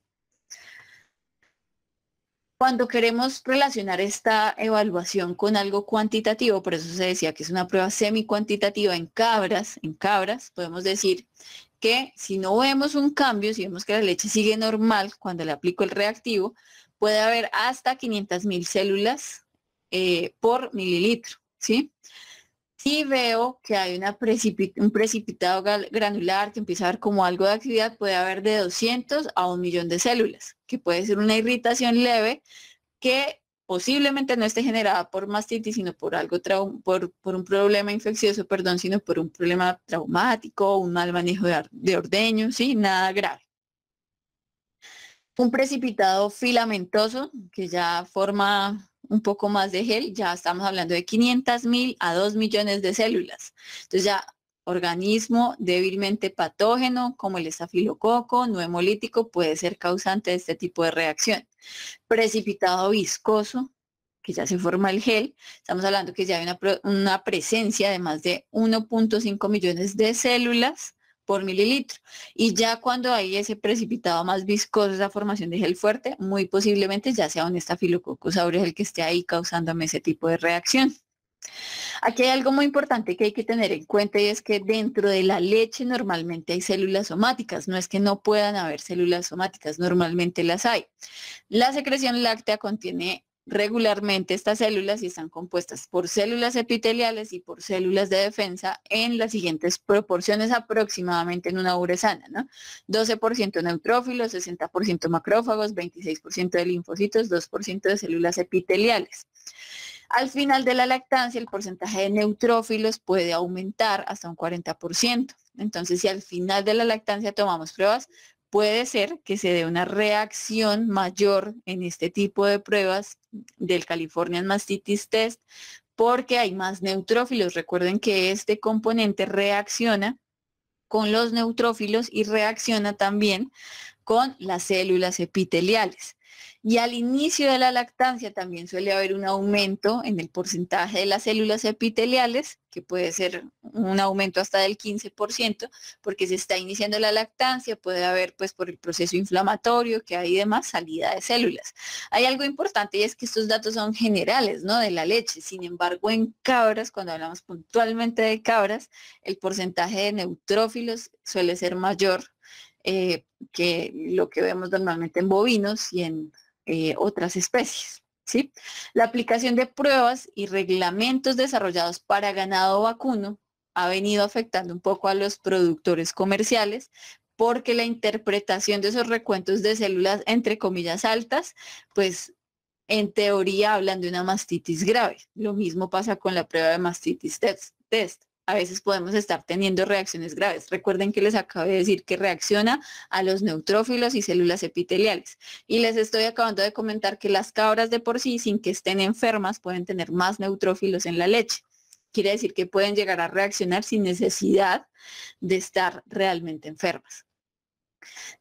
Cuando queremos relacionar esta evaluación con algo cuantitativo, por eso se decía que es una prueba semi-cuantitativa en cabras, en cabras, podemos decir que si no vemos un cambio, si vemos que la leche sigue normal cuando le aplico el reactivo, puede haber hasta 500.000 células eh, por mililitro, ¿sí? si veo que hay un precipitado granular que empieza a haber como algo de actividad, puede haber de 200 a un millón de células, que puede ser una irritación leve que posiblemente no esté generada por mastitis, sino por algo un problema infeccioso, perdón, sino por un problema traumático, un mal manejo de, de ordeño, sí, nada grave un precipitado filamentoso que ya forma un poco más de gel, ya estamos hablando de 500 mil a 2 millones de células. Entonces ya organismo débilmente patógeno como el estafilococo no hemolítico puede ser causante de este tipo de reacción. Precipitado viscoso, que ya se forma el gel, estamos hablando que ya hay una, una presencia de más de 1.5 millones de células por mililitro. Y ya cuando hay ese precipitado más viscoso, esa formación de gel fuerte, muy posiblemente ya sea un estafilococcus aureus el que esté ahí causándome ese tipo de reacción. Aquí hay algo muy importante que hay que tener en cuenta y es que dentro de la leche normalmente hay células somáticas, no es que no puedan haber células somáticas, normalmente las hay. La secreción láctea contiene Regularmente estas células están compuestas por células epiteliales y por células de defensa en las siguientes proporciones aproximadamente en una uresana, ¿no? 12% neutrófilos, 60% macrófagos, 26% de linfocitos, 2% de células epiteliales. Al final de la lactancia, el porcentaje de neutrófilos puede aumentar hasta un 40%. Entonces, si al final de la lactancia tomamos pruebas, puede ser que se dé una reacción mayor en este tipo de pruebas del California Mastitis Test porque hay más neutrófilos. Recuerden que este componente reacciona con los neutrófilos y reacciona también con las células epiteliales. Y al inicio de la lactancia también suele haber un aumento en el porcentaje de las células epiteliales, que puede ser un aumento hasta del 15%, porque se está iniciando la lactancia, puede haber pues por el proceso inflamatorio que hay demás salida de células. Hay algo importante y es que estos datos son generales, ¿no? De la leche. Sin embargo, en cabras, cuando hablamos puntualmente de cabras, el porcentaje de neutrófilos suele ser mayor eh, que lo que vemos normalmente en bovinos y en eh, otras especies. ¿sí? La aplicación de pruebas y reglamentos desarrollados para ganado vacuno ha venido afectando un poco a los productores comerciales porque la interpretación de esos recuentos de células entre comillas altas, pues en teoría hablan de una mastitis grave. Lo mismo pasa con la prueba de mastitis test. test a veces podemos estar teniendo reacciones graves. Recuerden que les acabo de decir que reacciona a los neutrófilos y células epiteliales. Y les estoy acabando de comentar que las cabras de por sí, sin que estén enfermas, pueden tener más neutrófilos en la leche. Quiere decir que pueden llegar a reaccionar sin necesidad de estar realmente enfermas.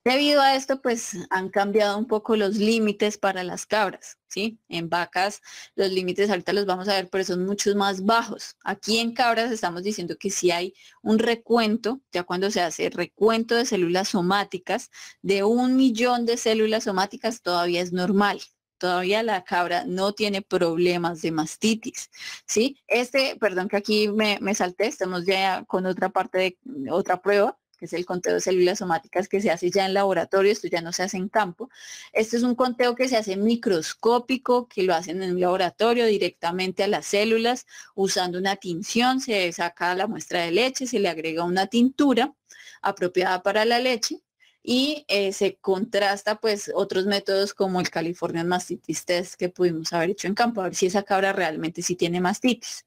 Debido a esto, pues han cambiado un poco los límites para las cabras, ¿sí? En vacas los límites ahorita los vamos a ver, pero son muchos más bajos. Aquí en cabras estamos diciendo que si hay un recuento, ya cuando se hace recuento de células somáticas, de un millón de células somáticas todavía es normal, todavía la cabra no tiene problemas de mastitis, ¿sí? Este, perdón que aquí me salté, estamos ya con otra parte de otra prueba, que es el conteo de células somáticas que se hace ya en laboratorio, esto ya no se hace en campo. Este es un conteo que se hace microscópico, que lo hacen en un laboratorio directamente a las células, usando una tinción, se saca la muestra de leche, se le agrega una tintura apropiada para la leche y eh, se contrasta pues otros métodos como el California Mastitis Test que pudimos haber hecho en campo, a ver si esa cabra realmente sí tiene mastitis.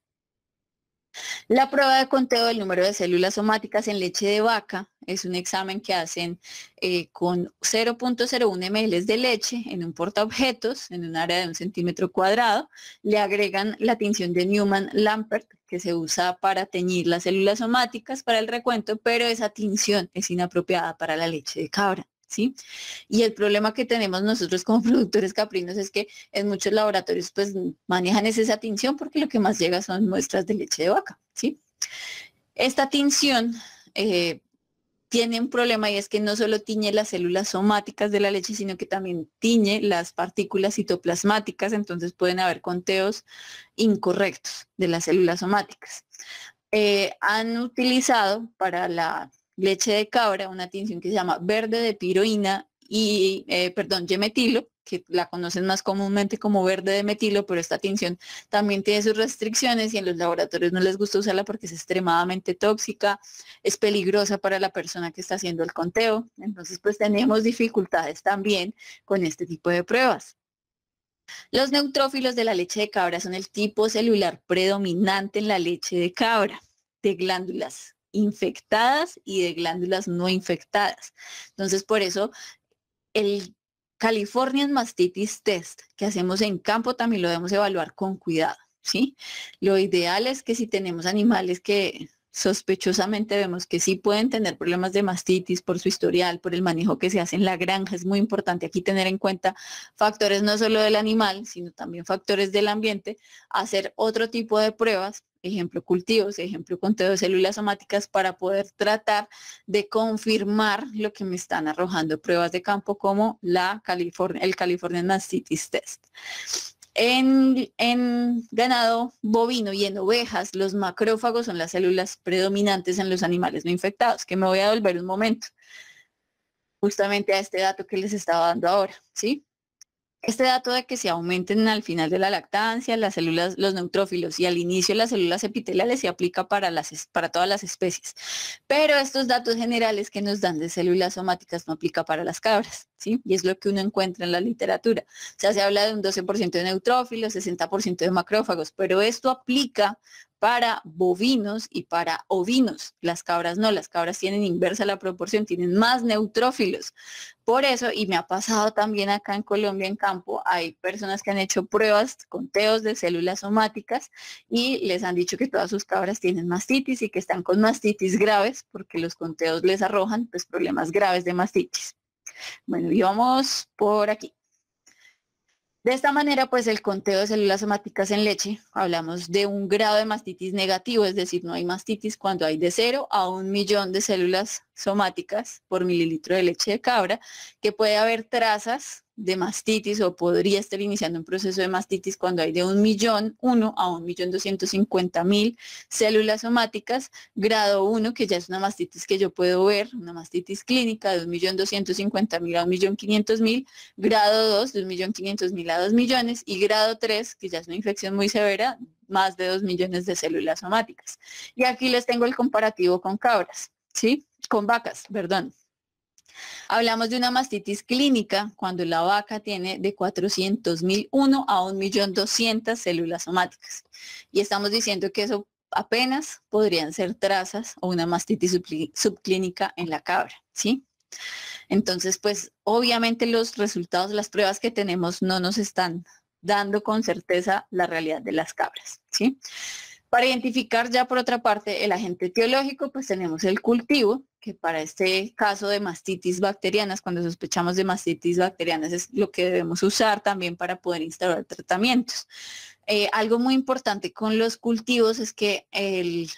La prueba de conteo del número de células somáticas en leche de vaca es un examen que hacen eh, con 0.01 ml de leche en un portaobjetos, en un área de un centímetro cuadrado. Le agregan la tinción de Newman-Lampert, que se usa para teñir las células somáticas para el recuento, pero esa tinción es inapropiada para la leche de cabra. Y el problema que tenemos nosotros como productores caprinos es que en muchos laboratorios pues manejan esa tinción porque lo que más llega son muestras de leche de vaca, ¿sí? Esta tinción eh, tiene un problema y es que no solo tiñe las células somáticas de la leche, sino que también tiñe las partículas citoplasmáticas, entonces pueden haber conteos incorrectos de las células somáticas. Eh, han utilizado para la leche de cabra, una tinción que se llama verde de piroína y, eh, perdón, gemetilo, que la conocen más comúnmente como verde de metilo, pero esta tinción también tiene sus restricciones y en los laboratorios no les gusta usarla porque es extremadamente tóxica, es peligrosa para la persona que está haciendo el conteo. Entonces, pues tenemos dificultades también con este tipo de pruebas. Los neutrófilos de la leche de cabra son el tipo celular predominante en la leche de cabra, de glándulas infectadas y de glándulas no infectadas. Entonces, por eso el California Mastitis Test que hacemos en campo también lo debemos evaluar con cuidado, ¿sí? Lo ideal es que si tenemos animales que sospechosamente vemos que sí pueden tener problemas de mastitis por su historial, por el manejo que se hace en la granja. Es muy importante aquí tener en cuenta factores no solo del animal, sino también factores del ambiente, hacer otro tipo de pruebas ejemplo cultivos, ejemplo conteo de células somáticas para poder tratar de confirmar lo que me están arrojando pruebas de campo como la California, el California Mastitis Test. En, en, ganado bovino y en ovejas, los macrófagos son las células predominantes en los animales no infectados, que me voy a volver un momento justamente a este dato que les estaba dando ahora, ¿sí? Este dato de que se aumenten al final de la lactancia las células, los neutrófilos y al inicio las células epiteliales se aplica para, las, para todas las especies. Pero estos datos generales que nos dan de células somáticas no aplica para las cabras, ¿sí? Y es lo que uno encuentra en la literatura. O sea, se habla de un 12% de neutrófilos, 60% de macrófagos, pero esto aplica para bovinos y para ovinos. Las cabras no, las cabras tienen inversa la proporción, tienen más neutrófilos. Por eso, y me ha pasado también acá en Colombia, en campo, hay personas que han hecho pruebas, conteos de células somáticas y les han dicho que todas sus cabras tienen mastitis y que están con mastitis graves porque los conteos les arrojan pues, problemas graves de mastitis. Bueno, y vamos por aquí. De esta manera, pues el conteo de células somáticas en leche, hablamos de un grado de mastitis negativo, es decir, no hay mastitis cuando hay de cero a un millón de células somáticas por mililitro de leche de cabra, que puede haber trazas de mastitis o podría estar iniciando un proceso de mastitis cuando hay de millón, uno a un millón 1.250.000 células somáticas, grado uno, que ya es una mastitis que yo puedo ver, una mastitis clínica de un millón mil a mil, grado 2 de mil a dos millones y grado 3, que ya es una infección muy severa, más de 2 millones de células somáticas. Y aquí les tengo el comparativo con cabras, ¿sí? Con vacas, perdón. Hablamos de una mastitis clínica cuando la vaca tiene de 400.001 a 1.200.000 células somáticas. Y estamos diciendo que eso apenas podrían ser trazas o una mastitis subclínica en la cabra, ¿sí? Entonces, pues obviamente los resultados, las pruebas que tenemos no nos están dando con certeza la realidad de las cabras, ¿sí? Para identificar ya por otra parte el agente teológico, pues tenemos el cultivo, que para este caso de mastitis bacterianas, cuando sospechamos de mastitis bacterianas, es lo que debemos usar también para poder instaurar tratamientos. Eh, algo muy importante con los cultivos es que el,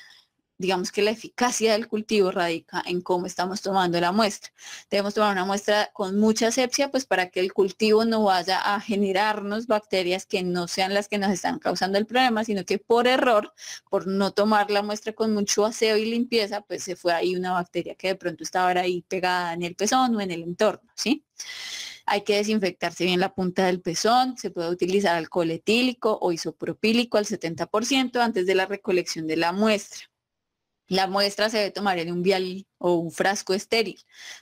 digamos que la eficacia del cultivo radica en cómo estamos tomando la muestra. Debemos tomar una muestra con mucha asepsia, pues para que el cultivo no vaya a generarnos bacterias que no sean las que nos están causando el problema, sino que por error, por no tomar la muestra con mucho aseo y limpieza, pues se fue ahí una bacteria que de pronto estaba ahí pegada en el pezón o en el entorno, ¿sí? Hay que desinfectarse bien la punta del pezón, se puede utilizar alcohol etílico o isopropílico al 70% antes de la recolección de la muestra. La muestra se debe tomar en un vial o un frasco estéril.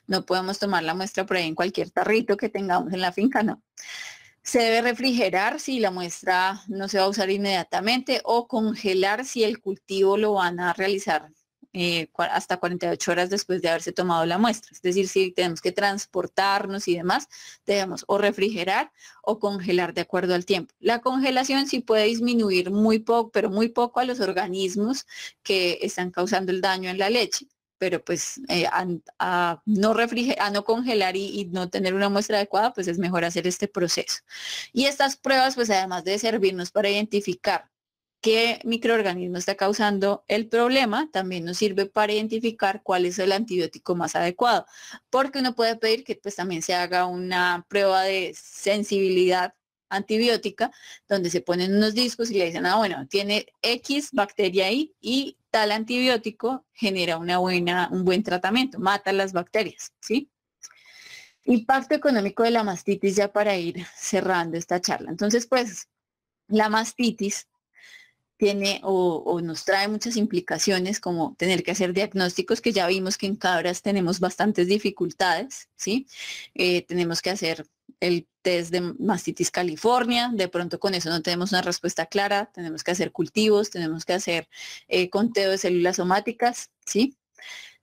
No podemos tomar la muestra por ahí en cualquier tarrito que tengamos en la finca, no. Se debe refrigerar si la muestra no se va a usar inmediatamente o congelar si el cultivo lo van a realizar eh, hasta 48 horas después de haberse tomado la muestra. Es decir, si tenemos que transportarnos y demás, debemos o refrigerar o congelar de acuerdo al tiempo. La congelación sí puede disminuir muy poco, pero muy poco a los organismos que están causando el daño en la leche pero pues eh, a, no no congelar y, no tener una muestra adecuada, pues es mejor hacer este proceso. Y estas pruebas, pues además de servirnos para identificar qué microorganismo está causando el problema, también nos sirve para identificar cuál es el antibiótico más adecuado, porque uno puede pedir que pues también se haga una prueba de sensibilidad antibiótica, donde se ponen unos discos y le dicen, ah, bueno, tiene X bacteria ahí y tal antibiótico genera una buena, un buen tratamiento, mata las bacterias, ¿sí? Impacto económico de la mastitis ya para ir cerrando esta charla. Entonces, pues, la mastitis tiene o, nos trae muchas implicaciones como tener que hacer diagnósticos que ya vimos que en cabras tenemos bastantes dificultades, ¿sí? Eh, tenemos que hacer el test de mastitis california, de pronto con eso no tenemos una respuesta clara, tenemos que hacer cultivos, tenemos que hacer eh, conteo de células somáticas, ¿sí?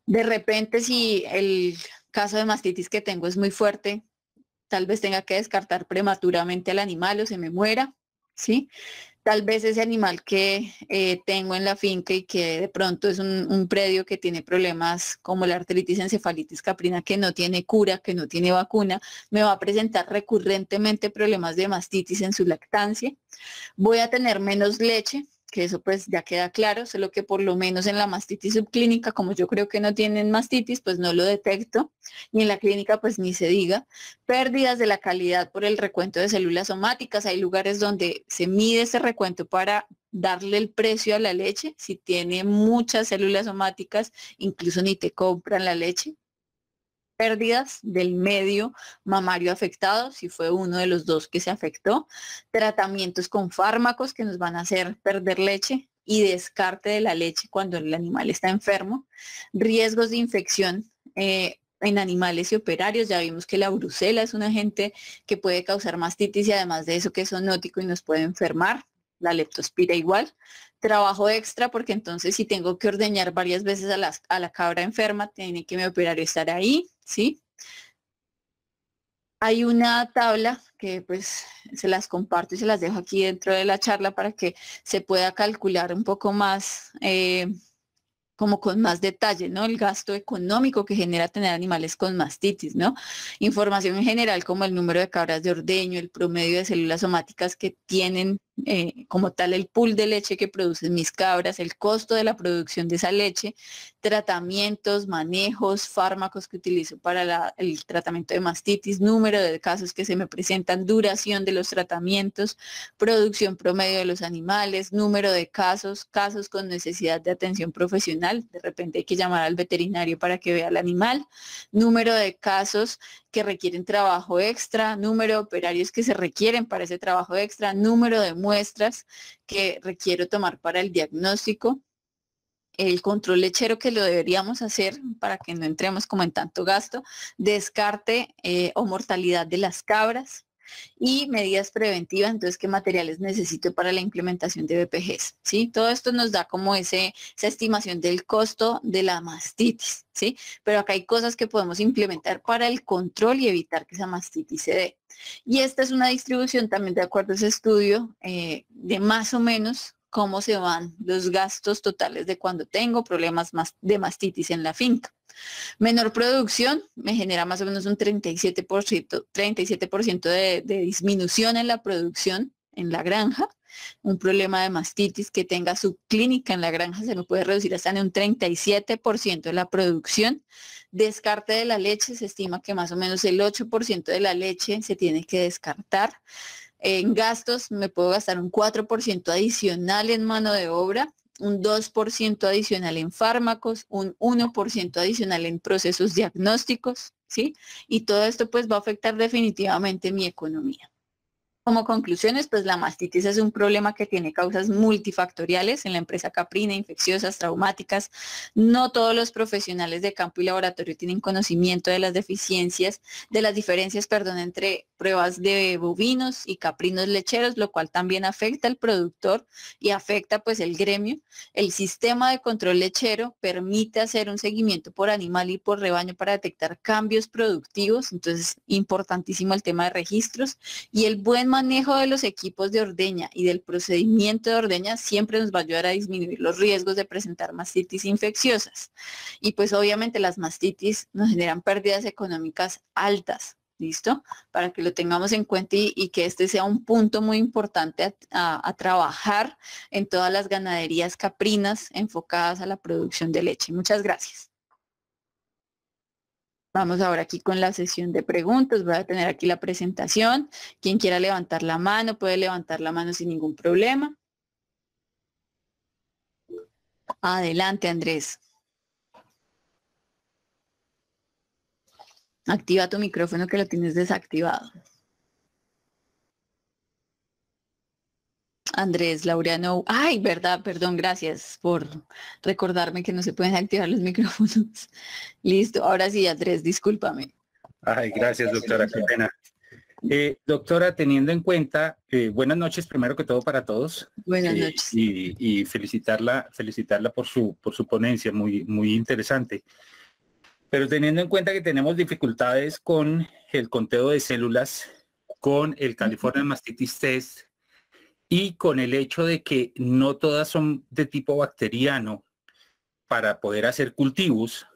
De repente si el caso de mastitis que tengo es muy fuerte, tal vez tenga que descartar prematuramente al animal o se me muera, ¿sí? tal vez ese animal que eh, tengo en la finca y que de pronto es un, un, predio que tiene problemas como la artritis encefalitis caprina que no tiene cura, que no tiene vacuna, me va a presentar recurrentemente problemas de mastitis en su lactancia, voy a tener menos leche, que eso pues ya queda claro, solo que por lo menos en la mastitis subclínica, como yo creo que no tienen mastitis, pues no lo detecto, y en la clínica pues ni se diga. Pérdidas de la calidad por el recuento de células somáticas, hay lugares donde se mide ese recuento para darle el precio a la leche, si tiene muchas células somáticas, incluso ni te compran la leche, pérdidas del medio mamario afectado, si fue uno de los dos que se afectó, tratamientos con fármacos que nos van a hacer perder leche y descarte de la leche cuando el animal está enfermo, riesgos de infección. Eh, en animales y operarios, ya vimos que la brucela es un agente que puede causar mastitis y además de eso que es onótico y nos puede enfermar, la leptospira igual, trabajo extra porque entonces si tengo que ordeñar varias veces a la, a la cabra enferma, tiene que mi operario estar ahí, ¿sí? Hay una tabla que pues se las comparto y se las dejo aquí dentro de la charla para que se pueda calcular un poco más, eh, como con más detalle, ¿no? El gasto económico que genera tener animales con mastitis, ¿no? Información en general como el número de cabras de ordeño, el promedio de células somáticas que tienen eh, como tal el pool de leche que producen mis cabras, el costo de la producción de esa leche, tratamientos, manejos, fármacos que utilizo para el tratamiento de mastitis, número de casos que se me presentan, duración de los tratamientos, producción promedio de los animales, número de casos, casos con necesidad de atención profesional, de repente hay que llamar al veterinario para que vea al animal, número de casos que requieren trabajo extra, número de operarios que se requieren para ese trabajo extra, número de muertes, muestras que requiero tomar para el diagnóstico, el control lechero que lo deberíamos hacer para que no entremos como en tanto gasto, descarte eh, o mortalidad de las cabras, y medidas preventivas, entonces qué materiales necesito para la implementación de BPGs, ¿sí? Todo esto nos da como ese, esa estimación del costo de la mastitis, ¿sí? Pero acá hay cosas que podemos implementar para el control y evitar que esa mastitis se dé. Y esta es una distribución también de acuerdo a ese estudio eh, de más o menos cómo se van los gastos totales de cuando tengo problemas de mastitis en la finca. Menor producción me genera más o menos un 37%, de, de disminución en la producción en la granja un problema de mastitis que tenga subclínica en la granja se lo puede reducir hasta en un 37% de la producción. Descarte de la leche, se estima que más o menos el 8% de la leche se tiene que descartar. En gastos me puedo gastar un 4% adicional en mano de obra un 2% adicional en fármacos, un 1% adicional en procesos diagnósticos, ¿sí? Y todo esto pues va a afectar definitivamente mi economía. Como conclusiones, pues la mastitis es un problema que tiene causas multifactoriales en la empresa caprina, infecciosas, traumáticas. No todos los profesionales de campo y laboratorio tienen conocimiento de las deficiencias, de las diferencias, perdón, entre pruebas de bovinos y caprinos lecheros, lo cual también afecta al productor y afecta pues el gremio. El sistema de control lechero permite hacer un seguimiento por animal y por rebaño para detectar cambios productivos, entonces importantísimo el tema de registros y el buen manejo de los equipos de ordeña y del procedimiento de ordeña siempre nos va a ayudar a disminuir los riesgos de presentar mastitis infecciosas. Y pues obviamente las mastitis nos generan pérdidas económicas altas, ¿listo? Para que lo tengamos en cuenta y, que este sea un punto muy importante a, trabajar en todas las ganaderías caprinas enfocadas a la producción de leche. Muchas gracias. Vamos ahora aquí con la sesión de preguntas. Voy a tener aquí la presentación. Quien quiera levantar la mano puede levantar la mano sin ningún problema. Adelante, Andrés. Activa tu micrófono que lo tienes desactivado. Andrés Laureano. Ay, verdad, perdón, gracias por recordarme que no se pueden activar los micrófonos. Listo, ahora sí, Andrés, discúlpame. Ay, gracias, doctora, eh, doctora, teniendo en cuenta, buenas noches primero que todo para todos. Buenas eh, noches. Y, y, felicitarla, felicitarla por su, por su ponencia, muy, muy interesante. Pero teniendo en cuenta que tenemos dificultades con el conteo de células, con el California Mastitis Test, y con el hecho de que no todas son de tipo bacteriano para poder hacer cultivos.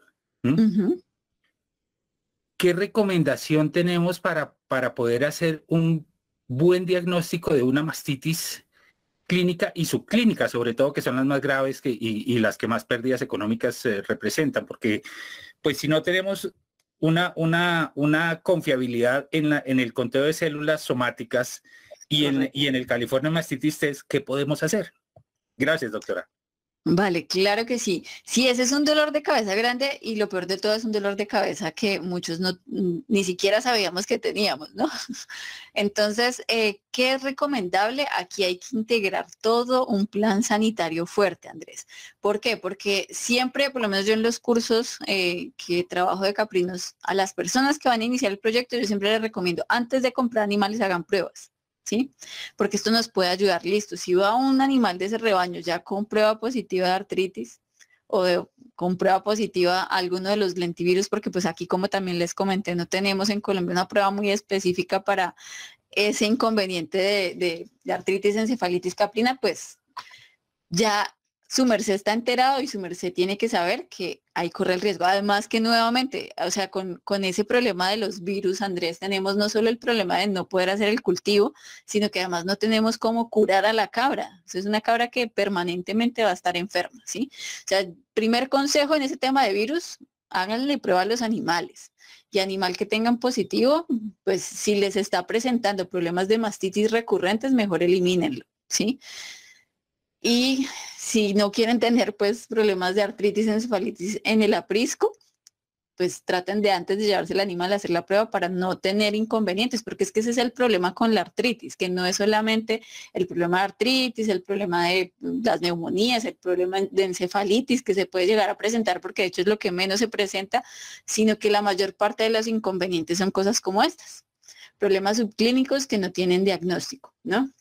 ¿Qué recomendación tenemos para, para poder hacer un buen diagnóstico de una mastitis clínica y subclínica, sobre todo que son las más graves y, las que más pérdidas económicas eh, representan, porque pues si no tenemos una, una, una confiabilidad en, la, en el conteo de células somáticas, y en, el California Mastitis Test, ¿qué podemos hacer? Gracias, doctora. Vale, claro que sí. Sí, ese es un dolor de cabeza grande y lo peor de todo es un dolor de cabeza que muchos no, ni siquiera sabíamos que teníamos, ¿no? Entonces, eh, ¿qué es recomendable? Aquí hay que integrar todo un plan sanitario fuerte, Andrés. ¿Por qué? Porque siempre, por lo menos yo en los cursos eh, que trabajo de caprinos, a las personas que van a iniciar el proyecto, yo siempre les recomiendo, antes de comprar animales, hagan pruebas ¿sí? Porque esto nos puede ayudar, listo, si va un animal de ese rebaño ya con prueba positiva de artritis o con prueba positiva alguno de los lentivirus, porque pues aquí como también les comenté, no tenemos en Colombia una prueba muy específica para ese inconveniente de, de artritis encefalitis caprina, pues ya su merced está enterado y su merced tiene que saber que ahí corre el riesgo. Además que nuevamente, o sea, con, ese problema de los virus, Andrés, tenemos no solo el problema de no poder hacer el cultivo, sino que además no tenemos cómo curar a la cabra. es una cabra que permanentemente va a estar enferma, ¿sí? O sea, primer consejo en ese tema de virus, háganle prueba a los animales. Y animal que tengan positivo, pues si les está presentando problemas de mastitis recurrentes, mejor elimínenlo, ¿sí? Y si no quieren tener pues problemas de artritis, encefalitis en el aprisco, pues traten de antes de llevarse el animal a hacer la prueba para no tener inconvenientes, porque es que ese es el problema con la artritis, que no es solamente el problema de artritis, el problema de las neumonías, el problema de encefalitis que se puede llegar a presentar, porque de hecho es lo que menos se presenta, sino que la mayor parte de los inconvenientes son cosas como estas, problemas subclínicos que no tienen diagnóstico, ¿no?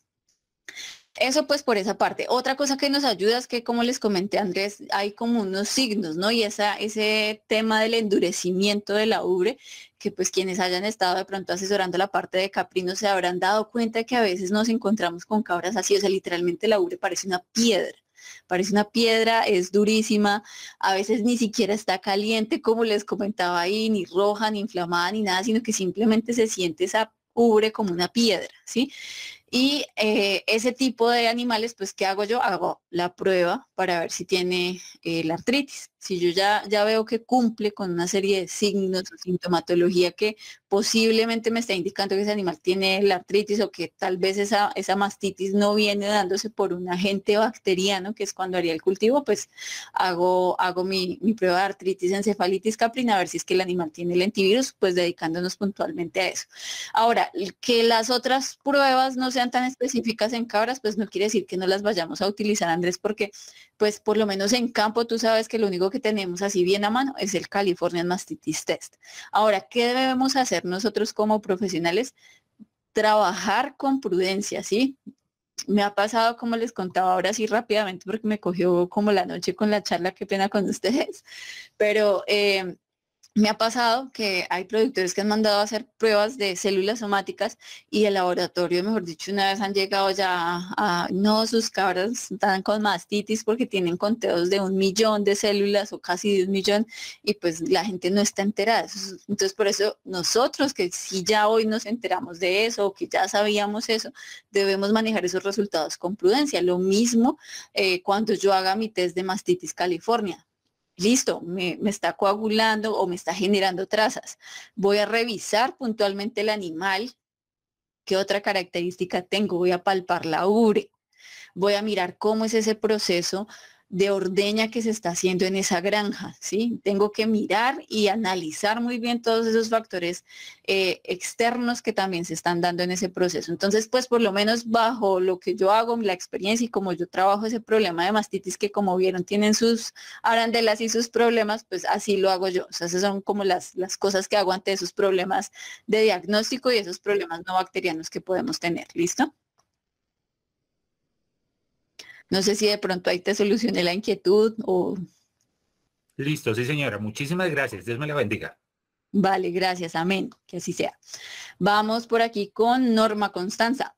Eso pues por esa parte. Otra cosa que nos ayuda es que, como les comenté Andrés, hay como unos signos, ¿no? Y ese tema del endurecimiento de la ubre, que pues quienes hayan estado de pronto asesorando la parte de caprino se habrán dado cuenta que a veces nos encontramos con cabras así, o sea, literalmente la ubre parece una piedra parece una piedra, es durísima, a veces ni siquiera está caliente, como les comentaba ahí, ni roja, ni inflamada, ni nada, sino que simplemente se siente esa ubre como una piedra, ¿sí? Y eh, ese tipo de animales, pues, ¿qué hago yo? Hago la prueba para ver si tiene eh, la artritis. Si yo ya, ya veo que cumple con una serie de signos o sintomatología que posiblemente me está indicando que ese animal tiene la artritis o que tal vez esa, esa mastitis no viene dándose por un agente bacteriano, que es cuando haría el cultivo, pues hago, hago mi, mi prueba de artritis encefalitis caprina a ver si es que el animal tiene el antivirus, pues dedicándonos puntualmente a eso. Ahora, que las otras pruebas no sean tan específicas en cabras, pues no quiere decir que no las vayamos a utilizar, Andrés, porque pues por lo menos en campo tú sabes que lo único que tenemos así bien a mano es el California Mastitis Test. Ahora, ¿qué debemos hacer? nosotros como profesionales, trabajar con prudencia, ¿sí? Me ha pasado, como les contaba ahora sí rápidamente, porque me cogió como la noche con la charla, qué pena con ustedes, pero eh, me ha pasado que hay productores que han mandado a hacer pruebas de células somáticas y el laboratorio, mejor dicho, una vez han llegado ya a, no, sus cabras están con mastitis porque tienen conteos de un millón de células o casi de un millón y pues la gente no está enterada. Entonces por eso nosotros que si ya hoy nos enteramos de eso o que ya sabíamos eso, debemos manejar esos resultados con prudencia. Lo mismo eh, cuando yo haga mi test de mastitis California listo, me, está coagulando o me está generando trazas. Voy a revisar puntualmente el animal, qué otra característica tengo, voy a palpar la ure. voy a mirar cómo es ese proceso de ordeña que se está haciendo en esa granja, ¿sí? Tengo que mirar y analizar muy bien todos esos factores eh, externos que también se están dando en ese proceso. Entonces, pues por lo menos bajo lo que yo hago, la experiencia y como yo trabajo ese problema de mastitis que como vieron tienen sus arandelas y sus problemas, pues así lo hago yo. O sea, esas son como las, las cosas que hago ante esos problemas de diagnóstico y esos problemas no bacterianos que podemos tener, ¿listo? No sé si de pronto ahí te solucioné la inquietud o... Listo, sí señora. Muchísimas gracias. Dios me la bendiga. Vale, gracias. Amén. Que así sea. Vamos por aquí con Norma Constanza.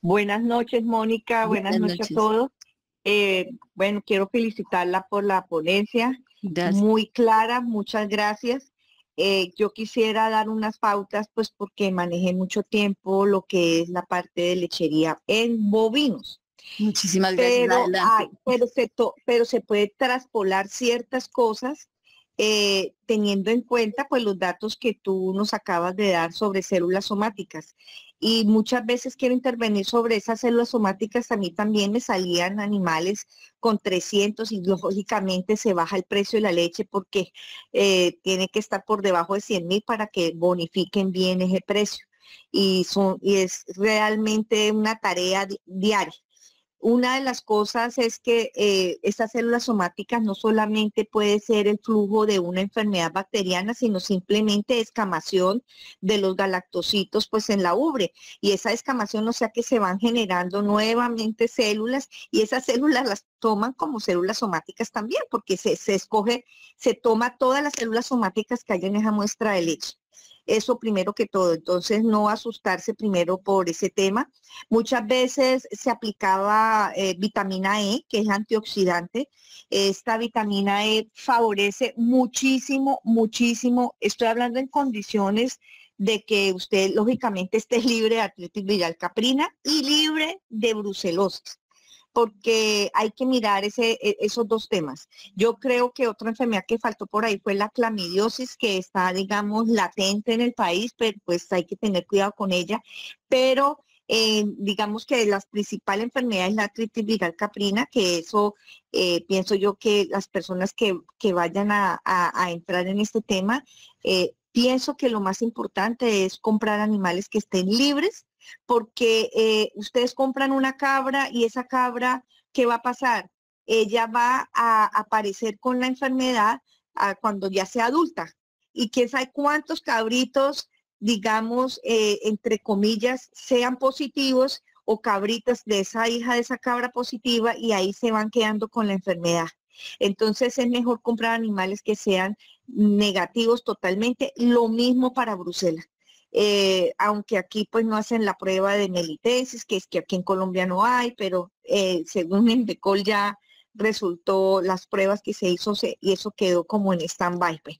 Buenas noches, Mónica. Buenas, noches. a todos. Eh, bueno, quiero felicitarla por la ponencia. Muy clara, muchas gracias. Eh, yo quisiera dar unas pautas, pues porque manejé mucho tiempo lo que es la parte de lechería en bovinos. Muchísimas gracias. Pero, pero se puede traspolar ciertas cosas eh, teniendo en cuenta pues los datos que tú nos acabas de dar sobre células somáticas. Y muchas veces quiero intervenir sobre esas células somáticas. A mí también me salían animales con 300 y lógicamente se baja el precio de la leche porque eh, tiene que estar por debajo de 100 mil para que bonifiquen bien ese precio. Y, son, y es realmente una tarea diaria una de las cosas es que eh, estas células somáticas no solamente puede ser el flujo de una enfermedad bacteriana, sino simplemente escamación de los galactocitos pues en la ubre. Y esa escamación, o sea que se van generando nuevamente células y esas células las toman como células somáticas también, porque se, escoge, se toma todas las células somáticas que hay en esa muestra de leche. Eso primero que todo. Entonces, no asustarse primero por ese tema. Muchas veces se aplicaba eh, vitamina E, que es antioxidante. Esta vitamina E favorece muchísimo, muchísimo. Estoy hablando en condiciones de que usted lógicamente esté libre de artritis Villalcaprina caprina y libre de brucelosis porque hay que mirar e, esos dos temas. Yo creo que otra enfermedad que faltó por ahí fue la clamidiosis, que está, digamos, latente en el país, pero pues hay que tener cuidado con ella. Pero eh, digamos que la principal enfermedad es la tritis viral caprina, que eso eh, pienso yo que las personas que, vayan a, entrar en este tema, eh, pienso que lo más importante es comprar animales que estén libres porque eh, ustedes compran una cabra y esa cabra, ¿qué va a pasar? Ella va a aparecer con la enfermedad ah, cuando ya sea adulta. Y quién sabe cuántos cabritos, digamos, eh, entre comillas, sean positivos o cabritas de esa hija de esa cabra positiva y ahí se van quedando con la enfermedad. Entonces es mejor comprar animales que sean negativos totalmente. Lo mismo para Bruselas. Eh, aunque aquí pues no hacen la prueba de melitesis, que es que aquí en Colombia no hay, pero eh, según DECOL ya resultó las pruebas que se hizo y eso quedó como en stand-by. Pues.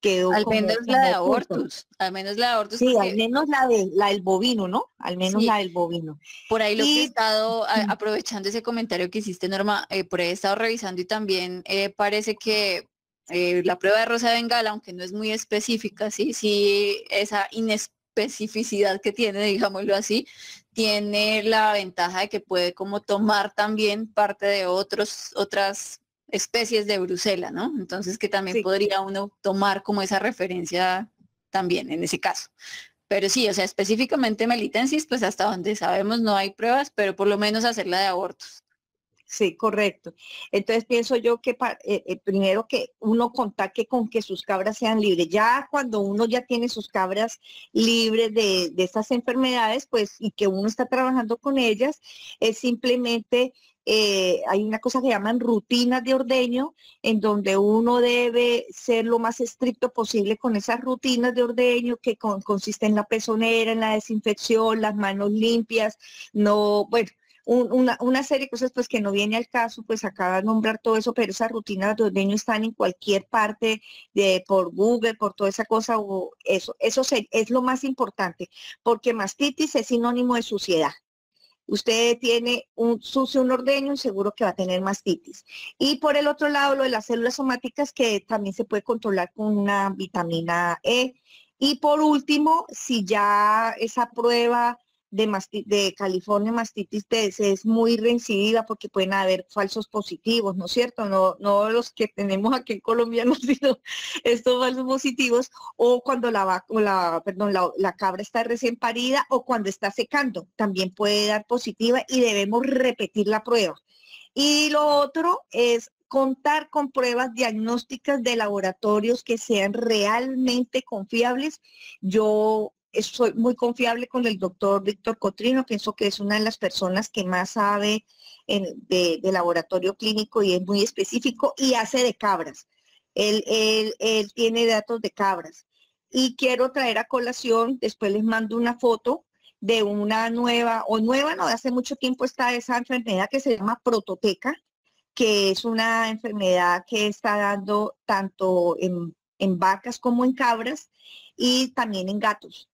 Quedó al menos la de abortus, al menos la de abortus. Sí, al menos la, la del bovino, ¿no? Al menos la del bovino. Por ahí lo que he estado, aprovechando ese comentario que hiciste, Norma, eh, por ahí he estado revisando y también eh, parece que eh, la prueba de Rosa Bengala, aunque no es muy específica, sí, sí, esa inespecificidad que tiene, digámoslo así, tiene la ventaja de que puede como tomar también parte de otros, otras especies de Bruselas, ¿no? Entonces que también podría uno tomar como esa referencia también en ese caso. Pero sí, o sea, específicamente melitensis, pues hasta donde sabemos no hay pruebas, pero por lo menos hacerla de abortos. Sí, correcto. Entonces pienso yo que eh, eh, primero que uno contacte con que sus cabras sean libres. Ya cuando uno ya tiene sus cabras libres de, estas enfermedades, pues, y que uno está trabajando con ellas, es simplemente eh, hay una cosa que llaman rutinas de ordeño, en donde uno debe ser lo más estricto posible con esas rutinas de ordeño que consiste en la pezonera, en la desinfección, las manos limpias, no, bueno, una, serie de cosas pues que no viene al caso, pues acaba de nombrar todo eso, pero esas rutinas de ordeño están en cualquier parte, de, por Google, por toda esa cosa, o eso, eso es lo más importante, porque mastitis es sinónimo de suciedad. Usted tiene un sucio, un ordeño, seguro que va a tener mastitis. Y por el otro lado, lo de las células somáticas, que también se puede controlar con una vitamina E. Y por último, si ya esa prueba de, California mastitis es muy reincidida porque pueden haber falsos positivos, ¿no es cierto? No, no los que tenemos aquí en Colombia no han sido estos falsos positivos, o cuando la, la, perdón, la, la cabra está recién parida o cuando está secando, también puede dar positiva y debemos repetir la prueba. Y lo otro es contar con pruebas diagnósticas de laboratorios que sean realmente confiables. Yo soy muy confiable con el doctor Víctor Cotrino, pienso que es una de las personas que más sabe de, laboratorio clínico y es muy específico y hace de cabras. Él, tiene datos de cabras. Y quiero traer a colación, después les mando una foto de una nueva, o nueva, no, de hace mucho tiempo está esa enfermedad que se llama prototeca, que es una enfermedad que está dando tanto en vacas como en cabras y también en gatos.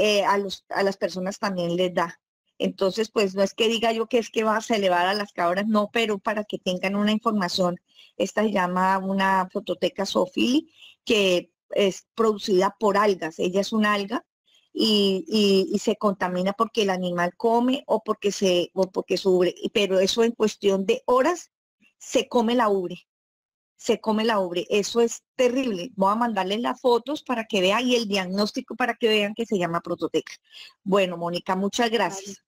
Eh, a, las personas también les da. Entonces, pues no es que diga yo que es que va a elevar a las cabras, no, pero para que tengan una información, esta se llama una fototeca Sofili, que es producida por algas. Ella es una alga y, se contamina porque el animal come o porque se o porque su ubre, pero eso en cuestión de horas se come la ubre se come la ubre. Eso es terrible. Voy a mandarle las fotos para que vea y el diagnóstico para que vean que se llama prototeca. Bueno, Mónica, muchas gracias.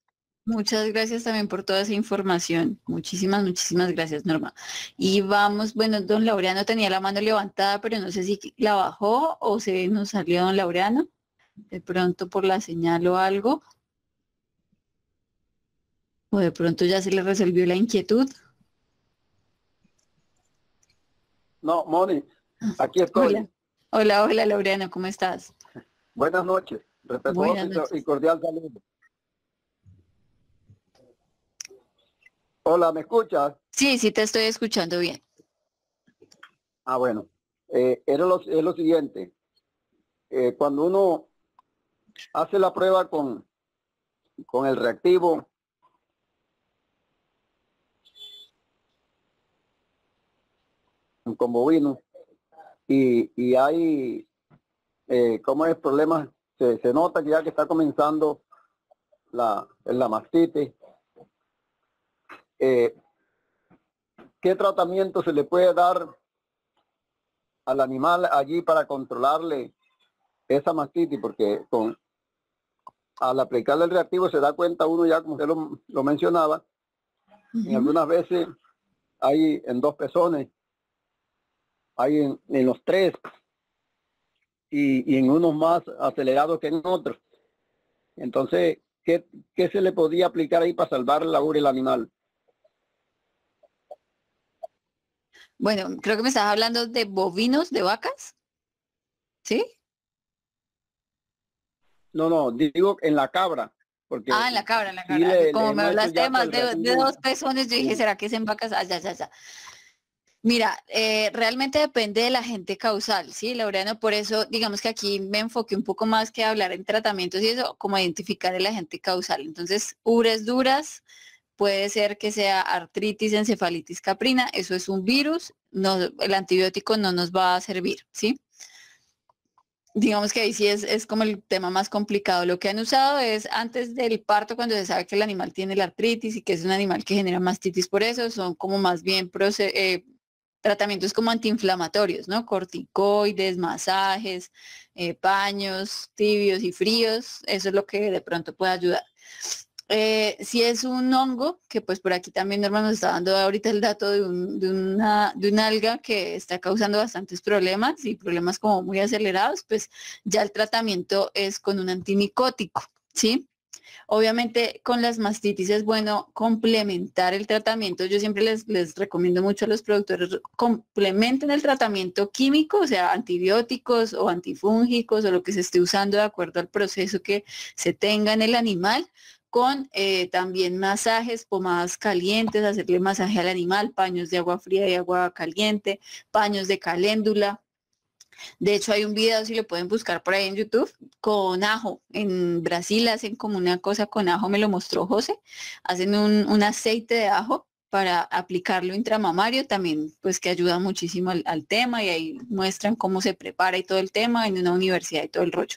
Muchas gracias también por toda esa información. Muchísimas, muchísimas gracias, Norma. Y vamos, bueno, don Laureano tenía la mano levantada, pero no sé si la bajó o se nos salió don Laureano. De pronto por la señal o algo. O de pronto ya se le resolvió la inquietud. No, Moni, ah, aquí estoy. Hola, hola, hola ¿cómo estás? Buenas noches, y cordial saludo. Hola, ¿me escuchas? Sí, sí te estoy escuchando bien. Ah, bueno. Eh, es lo siguiente. Eh, cuando uno hace la prueba con, con el reactivo, con bovinos y, y hay, eh, como es? problema se, nota que ya que está comenzando la, la mastitis. Eh, ¿Qué tratamiento se le puede dar al animal allí para controlarle esa mastitis? Porque con, al aplicar el reactivo se da cuenta uno ya, como usted lo, mencionaba, y algunas veces hay en dos pezones hay en, los tres y, en unos más acelerados que en otros. Entonces, ¿qué, se le podía aplicar ahí para salvar la y el animal? Bueno, creo que me estás hablando de bovinos, de vacas, ¿sí? No, no, digo en la cabra. Porque ah, en la cabra, en la cabra. Como me hablaste más de, dos pezones, yo dije, ¿será que es en vacas? Ah, Mira, eh, realmente depende de la gente causal, ¿sí, Laureano? Por eso, digamos que aquí me enfoqué un poco más que hablar en tratamientos y eso, como identificar el agente causal. Entonces, ures duras, puede ser que sea artritis, encefalitis caprina, eso es un virus, no, el antibiótico no nos va a servir, ¿sí? Digamos que ahí sí es, es como el tema más complicado. Lo que han usado es antes del parto, cuando se sabe que el animal tiene la artritis y que es un animal que genera mastitis por eso, son como más bien eh, tratamientos como antiinflamatorios, ¿no? Corticoides, masajes, eh, paños tibios y fríos, eso es lo que de pronto puede ayudar. Eh, si es un hongo, que pues por aquí también Norma nos está dando ahorita el dato de, un, una, de una alga que está causando bastantes problemas y problemas como muy acelerados, pues ya el tratamiento es con un antimicótico, ¿sí? Obviamente con las mastitis es bueno complementar el tratamiento. Yo siempre les, recomiendo mucho a los productores, complementen el tratamiento químico, o sea, antibióticos o antifúngicos o lo que se esté usando de acuerdo al proceso que se tenga en el animal, con eh, también masajes, pomadas calientes, hacerle masaje al animal, paños de agua fría y agua caliente, paños de caléndula, de hecho, hay un video, si lo pueden buscar por ahí en YouTube, con ajo. En Brasil hacen como una cosa con ajo, me lo mostró José. Hacen un, un aceite de ajo para aplicarlo intramamario también, pues que ayuda muchísimo al, tema y ahí muestran cómo se prepara y todo el tema en una universidad y todo el rollo,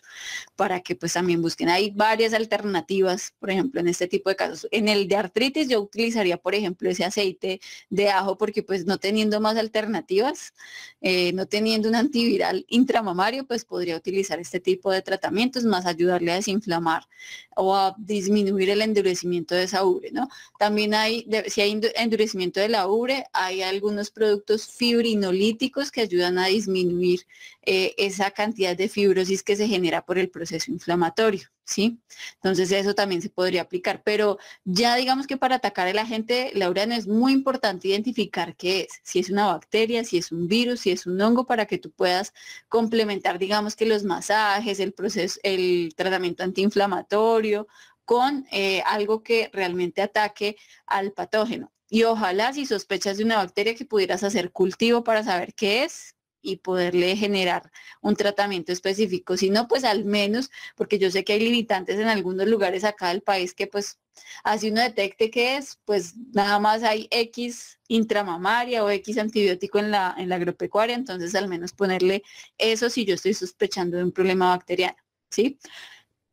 para que pues también busquen. Hay varias alternativas, por ejemplo, en este tipo de casos. En el de artritis yo utilizaría, por ejemplo, ese aceite de ajo porque pues no teniendo más alternativas, eh, no teniendo un antiviral intramamario, pues podría utilizar este tipo de tratamientos, más ayudarle a desinflamar o a disminuir el endurecimiento de esa ubre, ¿no? También hay, si hay endurecimiento de la ubre, hay algunos productos fibrinolíticos que ayudan a disminuir eh, esa cantidad de fibrosis que se genera por el proceso inflamatorio, ¿sí? Entonces eso también se podría aplicar, pero ya digamos que para atacar el agente no es muy importante identificar qué es, si es una bacteria, si es un virus, si es un hongo, para que tú puedas complementar, digamos que los masajes, el proceso, el tratamiento antiinflamatorio, con eh, algo que realmente ataque al patógeno. Y ojalá si sospechas de una bacteria que pudieras hacer cultivo para saber qué es y poderle generar un tratamiento específico. Si no, pues al menos, porque yo sé que hay limitantes en algunos lugares acá del país que pues así uno detecte qué es, pues nada más hay X intramamaria o X antibiótico en la, en la agropecuaria, entonces al menos ponerle eso si yo estoy sospechando de un problema bacteriano, ¿sí?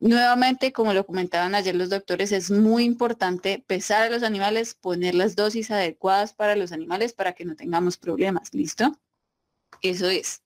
Nuevamente, como lo comentaban ayer los doctores, es muy importante pesar a los animales, poner las dosis adecuadas para los animales para que no tengamos problemas, ¿listo? Eso es.